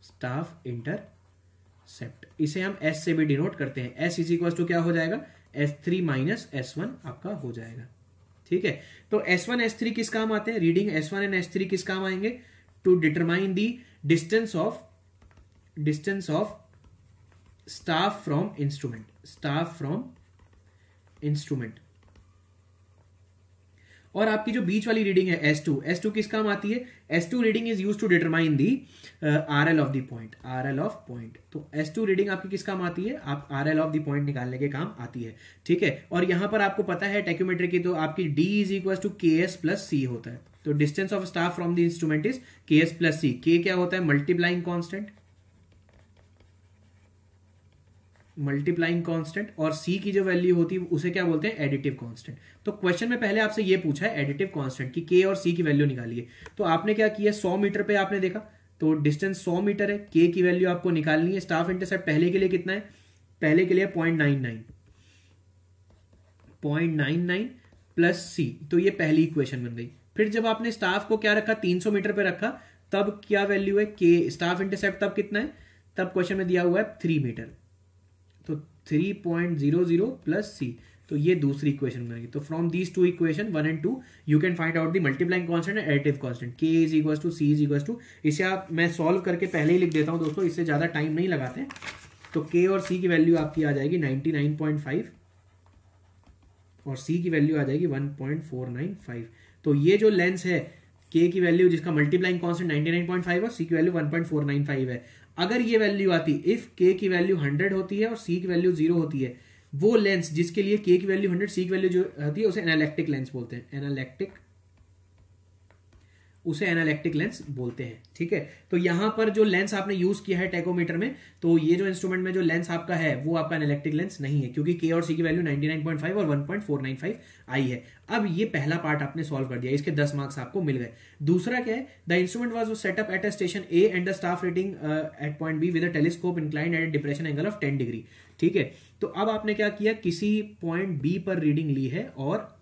स्टाफ इंटरसेप्ट इसे हम एस से भी डिनोट करते हैं एस इज इक्वल टू क्या हो जाएगा S three minus S one आपका हो जाएगा ठीक है तो एस वन एस थ्री किस काम आते हैं reading S one and S three किस काम आएंगे to determine the distance of distance of staff from instrument staff from instrument और आपकी जो बीच वाली रीडिंग है एस टू एस टू किस काम आती है S two reading is use to determine the R L of the point R L of point तो एस टू रीडिंग आपकी किस काम आती है आप R L of the point निकालने के काम आती है ठीक है और यहां पर आपको पता है टेक्यूमेट्री की तो आपकी D is equal to K S plus C होता है तो distance of staff from the instrument is K S plus C K क्या होता है मल्टीप्लाइंग कॉन्स्टेंट मल्टीप्लाइंग कांस्टेंट और सी की जो वैल्यू होती है उसे क्या बोलते हैं एडिटिव कांस्टेंट तो क्वेश्चन में पहले आपसे ये पूछा है एडिटिव कांस्टेंट कि के और सी की वैल्यू निकालिए तो आपने क्या किया सौ मीटर पे आपने देखा तो डिस्टेंस सौ मीटर है के की वैल्यू आपको निकालनी है स्टाफ इंटरसेप्ट पहले के लिए कितना है पहले के लिए point nine nine point nine nine plus C तो ये पहली इक्वेशन बन गई फिर जब आपने स्टाफ को क्या रखा तीन सौ मीटर पे रखा तब क्या वैल्यू है के स्टाफ इंटरसेप्ट तब कितना है तब क्वेश्चन में दिया हुआ है three metre three point zero zero plus C तो ये दूसरी इक्वेशन बनेगी तो from these two equation one and two you can find out the multiplying constant and additive constant K is equal to C is equal to इसे आप मैं सॉल्व करके पहले ही लिख देता हूँ दोस्तों इससे ज़्यादा टाइम नहीं लगाते तो के और सी की वैल्यू आपकी आ जाएगी नाइन्टी नाइन पॉइंट फाइव और सी की वैल्यू आ जाएगी one point four nine five तो ये जो लेंस है के की वैल्यू जिसका मल्टीप्लाइंग कॉन्स्टेंट 99.5 और सी की वैल्यू 1.495 है अगर ये वैल्यू आती इफ के की वैल्यू हंड्रेड होती है और सी की वैल्यू जीरो होती है वो लेंस जिसके लिए के की वैल्यू हंड्रेड सी की वैल्यू जो होती है उसे एनालैक्टिक लेंस बोलते हैं एनालैक्टिक उसे एनालिटिक लेंस बोलते हैं ठीक है तो यहां पर जो लेंस आपने यूज किया है टेकोमीटर में तो ये जो इंस्ट्रूमेंट में जो लेंस आपका है वो आपका एनालिटिक लेंस नहीं है क्योंकि के और सी की वैल्यू 99.5 और 1.495 आई है अब ये पहला पार्ट आपने सॉल्व कर दिया इसके 10 मार्क्स आपको मिल गए दूसरा क्या है the instrument was setup at a station A and the staff rating at point B with telescope incline at depression angle of ten degree ठीक है तो अब आपने क्या किया किसी पॉइंट बी पर रीडिंग ली है और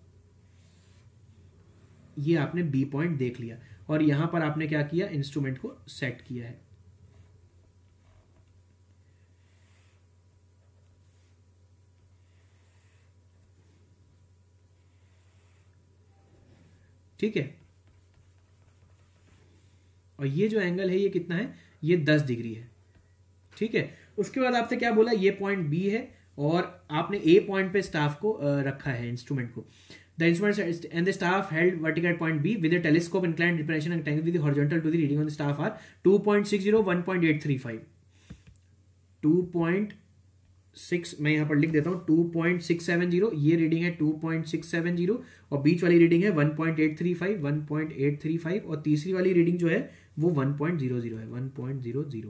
ये आपने बी पॉइंट देख लिया और यहां पर आपने क्या किया इंस्ट्रूमेंट को सेट किया है ठीक है और ये जो एंगल है ये कितना है ये दस डिग्री है ठीक है उसके बाद आपसे क्या बोला ये पॉइंट बी है और आपने ए पॉइंट पे स्टाफ को रखा है इंस्ट्रूमेंट को The instruments and the staff held vertical at point B with a telescope inclined depression and angle with the horizontal to the reading on the staff are 2.60 1.835 2.6 मैं यहाँ पर लिख देता हूँ 2.670 ये रीडिंग है 2.670 और बीच वाली रीडिंग है 1.835 1.835 और तीसरी वाली रीडिंग जो है वो 1.00 है 1.00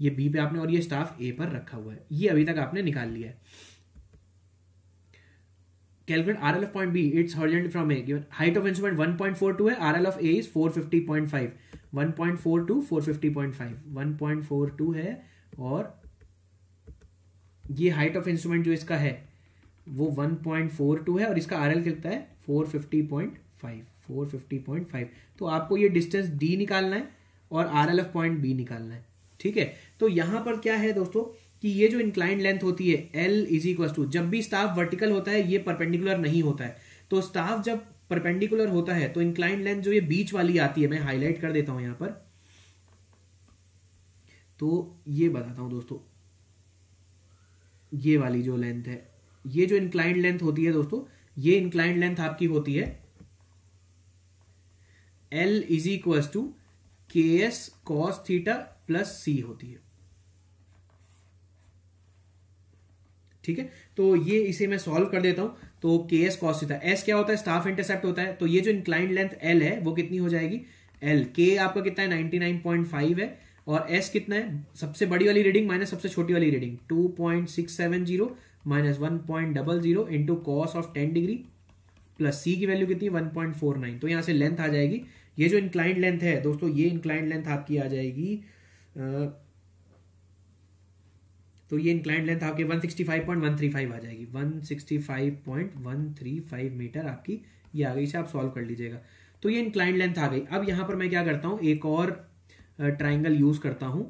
ये बी पे आपने और ये स्टाफ ए पर रखा हुआ है ये अभी तक आपने निकाल लिया है calculate R L of point B it's horizontal from a given height of instrument one point four two है R L of A is four fifty point five one point four two four fifty point five one point four two है और ये हाइट ऑफ इंस्ट्रूमेंट जो इसका है वो वन पॉइंट फोर टू है और इसका आर एल कितना है four fifty point five four fifty point five तो आपको ये डिस्टेंस डी निकालना है और R L of point B निकालना है ठीक है तो यहां पर क्या है दोस्तों कि ये जो इंक्लाइंड लेंथ होती है एल इज इक्व टू जब भी स्टाफ वर्टिकल होता है ये परपेंडिकुलर नहीं होता है तो स्टाफ जब परपेंडिकुलर होता है तो इंक्लाइंड लेंथ जो ये बीच वाली आती है मैं हाईलाइट कर देता हूं यहां पर तो ये बताता हूं दोस्तों ये वाली जो लेंथ है ये जो इंक्लाइंड लेंथ होती है दोस्तों ये इंक्लाइंड लेंथ आपकी होती है L is equal to K S cos theta plus C होती है ठीक है तो ये इसे मैं सॉल्व कर देता हूं तो के एस कॉस थीटा एस क्या होता है स्टाफ इंटरसेप्ट होता है तो ये जो इंक्लाइंड लेंथ एल है वो कितनी हो जाएगी एल के आपका कितना है 99.5 है और एस कितना है सबसे बड़ी वाली रीडिंग माइनस सबसे छोटी वाली reading two point six seven zero minus one point double zero into cos of ten degree plus C की वैल्यू कितनी वन पॉइंट फोर नाइन तो यहां से लेंथ आ जाएगी ये जो इंक्लाइंड लेंथ है दोस्तों ये इंक्लाइंड लेंथ आपकी आ जाएगी तो ये इंक्लाइंड लेंथ आपके 165.135 आ जाएगी 165.135 मीटर आपकी ये आ गई इसे आप सॉल्व कर लीजिएगा तो ये इंक्लाइंड लेंथ आ गई अब यहाँ पर मैं क्या करता हूँ एक और ट्राइंगल यूज़ करता हूँ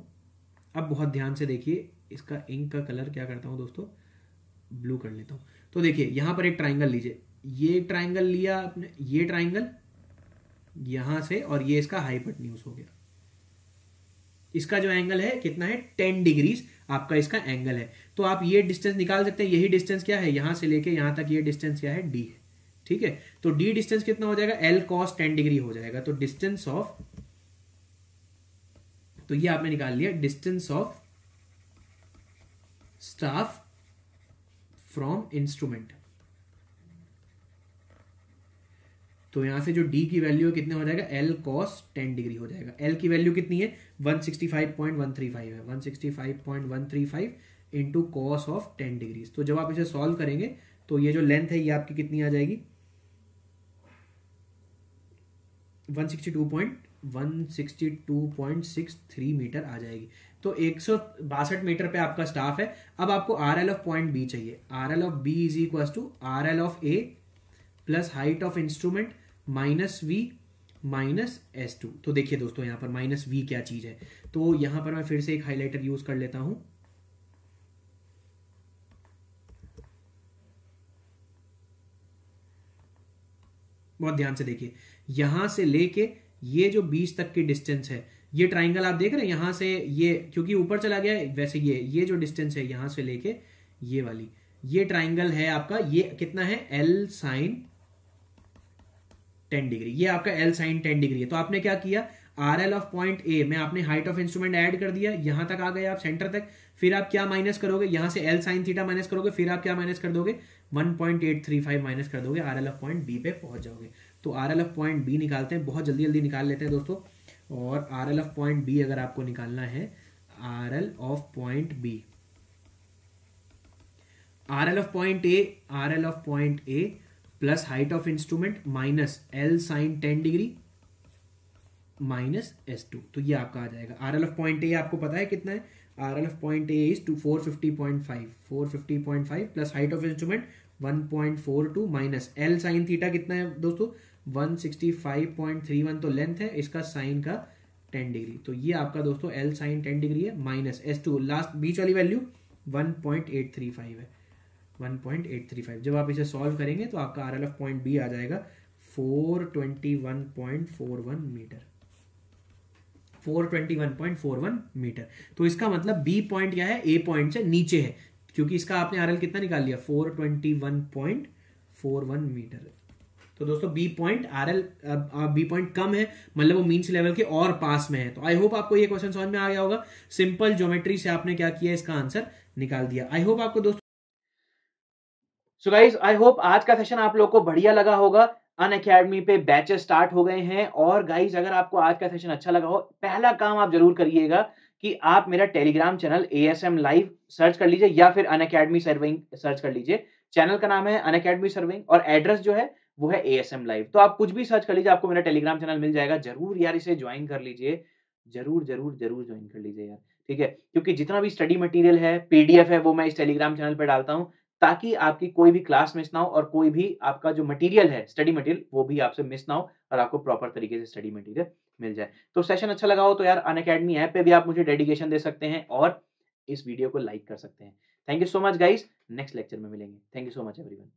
अब बहुत ध्यान से देखिए इसका इंक का कलर क्या करता हूँ दोस्तों ब्लू कर लेता हूँ तो देखिए यहाँ पर एक ट्राइंगल लीजिए ये ट्राइंगल लिया आपने ये ट्राइंगल यहाँ से और ये इसका हाईपट हो गया इसका जो एंगल है कितना है टेन डिग्रीज आपका इसका एंगल है तो आप ये डिस्टेंस निकाल सकते हैं यही डिस्टेंस क्या है यहां से लेके यहां तक ये डिस्टेंस क्या है डी है ठीक है तो डी डिस्टेंस कितना हो जाएगा एल कॉस टेन डिग्री हो जाएगा तो डिस्टेंस ऑफ तो ये आपने निकाल लिया distance of staff from instrument तो यहां से जो d की वैल्यू है कितने हो जाएगा l cos 10 डिग्री हो जाएगा l की वैल्यू कितनी है 165.135 है 165.135 इनटू कॉस ऑफ 10 डिग्रीज तो जब आप इसे सॉल्व करेंगे तो ये जो लेंथ है ये आपकी कितनी आ जाएगी 162.162.63 मीटर आ जाएगी तो एक मीटर पे आपका स्टाफ है अब आपको R L of point B चाहिए R L of B is equal to R L of A plus height of instrument minus V minus S two तो देखिए दोस्तों यहां पर माइनस वी क्या चीज़ है तो यहां पर मैं फिर से एक हाईलाइटर यूज़ कर लेता हूं बहुत ध्यान से देखिए यहां से लेके ये जो बीच तक की डिस्टेंस है ये ट्राइंगल आप देख रहे हैं यहां से ये क्योंकि ऊपर चला गया है वैसे ये ये जो डिस्टेंस है यहां से लेके ये वाली ये ट्राइंगल है आपका ये कितना है एल साइन टेन डिग्री ये आपका एल साइन टेन डिग्री है तो आपने क्या किया R L of point A में आपने हाइट ऑफ इंस्ट्रूमेंट ऐड कर दिया यहां तक आ गए आप सेंटर तक फिर आप क्या माइनस करोगे यहां से एल साइन थीटा माइनस करोगे फिर आप क्या माइनस कर दोगे 1.835 माइनस कर दोगे R L of point B पे पहुंच जाओगे तो R L of point B निकालते हैं बहुत जल्दी जल्दी निकाल लेते हैं दोस्तों और R L of point B अगर आपको निकालना है R L of point B R L of point A R L of point A plus height of instrument minus L sine ten degree minus S two तो ये आपका आ जाएगा R L of point A आपको पता है कितना है R L of point A is two four fifty point five four fifty point five plus height of instrument one point four two minus L sine theta कितना है दोस्तों one sixty five point three one तो लेंथ है इसका साइन का टेन डिग्री तो ये आपका दोस्तों एल साइन टेन डिग्री है माइनस एस टू लास्ट बीच वाली value one point eight three five है 1.835 जब आप इसे सॉल्व करेंगे तो आपका R L of point B आ जाएगा 421.41 मीटर 421.41 मीटर तो इसका मतलब बी पॉइंट क्या है ए पॉइंट से नीचे है क्योंकि इसका आपने आर एल कितना निकाल लिया 421.41 मीटर तो दोस्तों B point R L B point कम है मतलब वो मीन्स लेवल के और पास में है तो आई होप आपको ये क्वेश्चन समझ में आ गया होगा सिंपल ज्योमेट्री से आपने क्या किया इसका आंसर निकाल दिया आई होप आपको दोस्तों सो गाइज आई होप आज का सेशन आप लोग को बढ़िया लगा होगा अन अकेडमी पे बैचेस स्टार्ट हो गए हैं और गाइज अगर आपको आज का सेशन अच्छा लगा हो पहला काम आप जरूर करिएगा कि आप मेरा Telegram channel A S M live search कर लीजिए या फिर अन अकेडमी सर्विंग सर्च कर लीजिए चैनल का नाम है अन अकेडमी सर्विंग और एड्रेस जो है वो है ए एस एम लाइव तो आप कुछ भी सर्च कर लीजिए आपको मेरा टेलीग्राम चैनल मिल जाएगा जरूर यार इसे ज्वाइन कर लीजिए जरूर जरूर जरूर ज्वाइन कर लीजिए यार ठीक है क्योंकि जितना भी स्टडी मटेरियल है पीडीएफ है वो मैं इस टेलीग्राम चैनल पर डालता हूँ ताकि आपकी कोई भी क्लास मिस ना हो और कोई भी आपका जो मटेरियल है स्टडी मटेरियल वो भी आपसे मिस ना हो और आपको प्रॉपर तरीके से स्टडी मटेरियल मिल जाए तो सेशन अच्छा लगा हो तो यार अन अकेडमी ऐप पे भी आप मुझे डेडिकेशन दे सकते हैं और इस वीडियो को लाइक कर सकते हैं thank you so much guys next lecture में मिलेंगे thank you so much everyone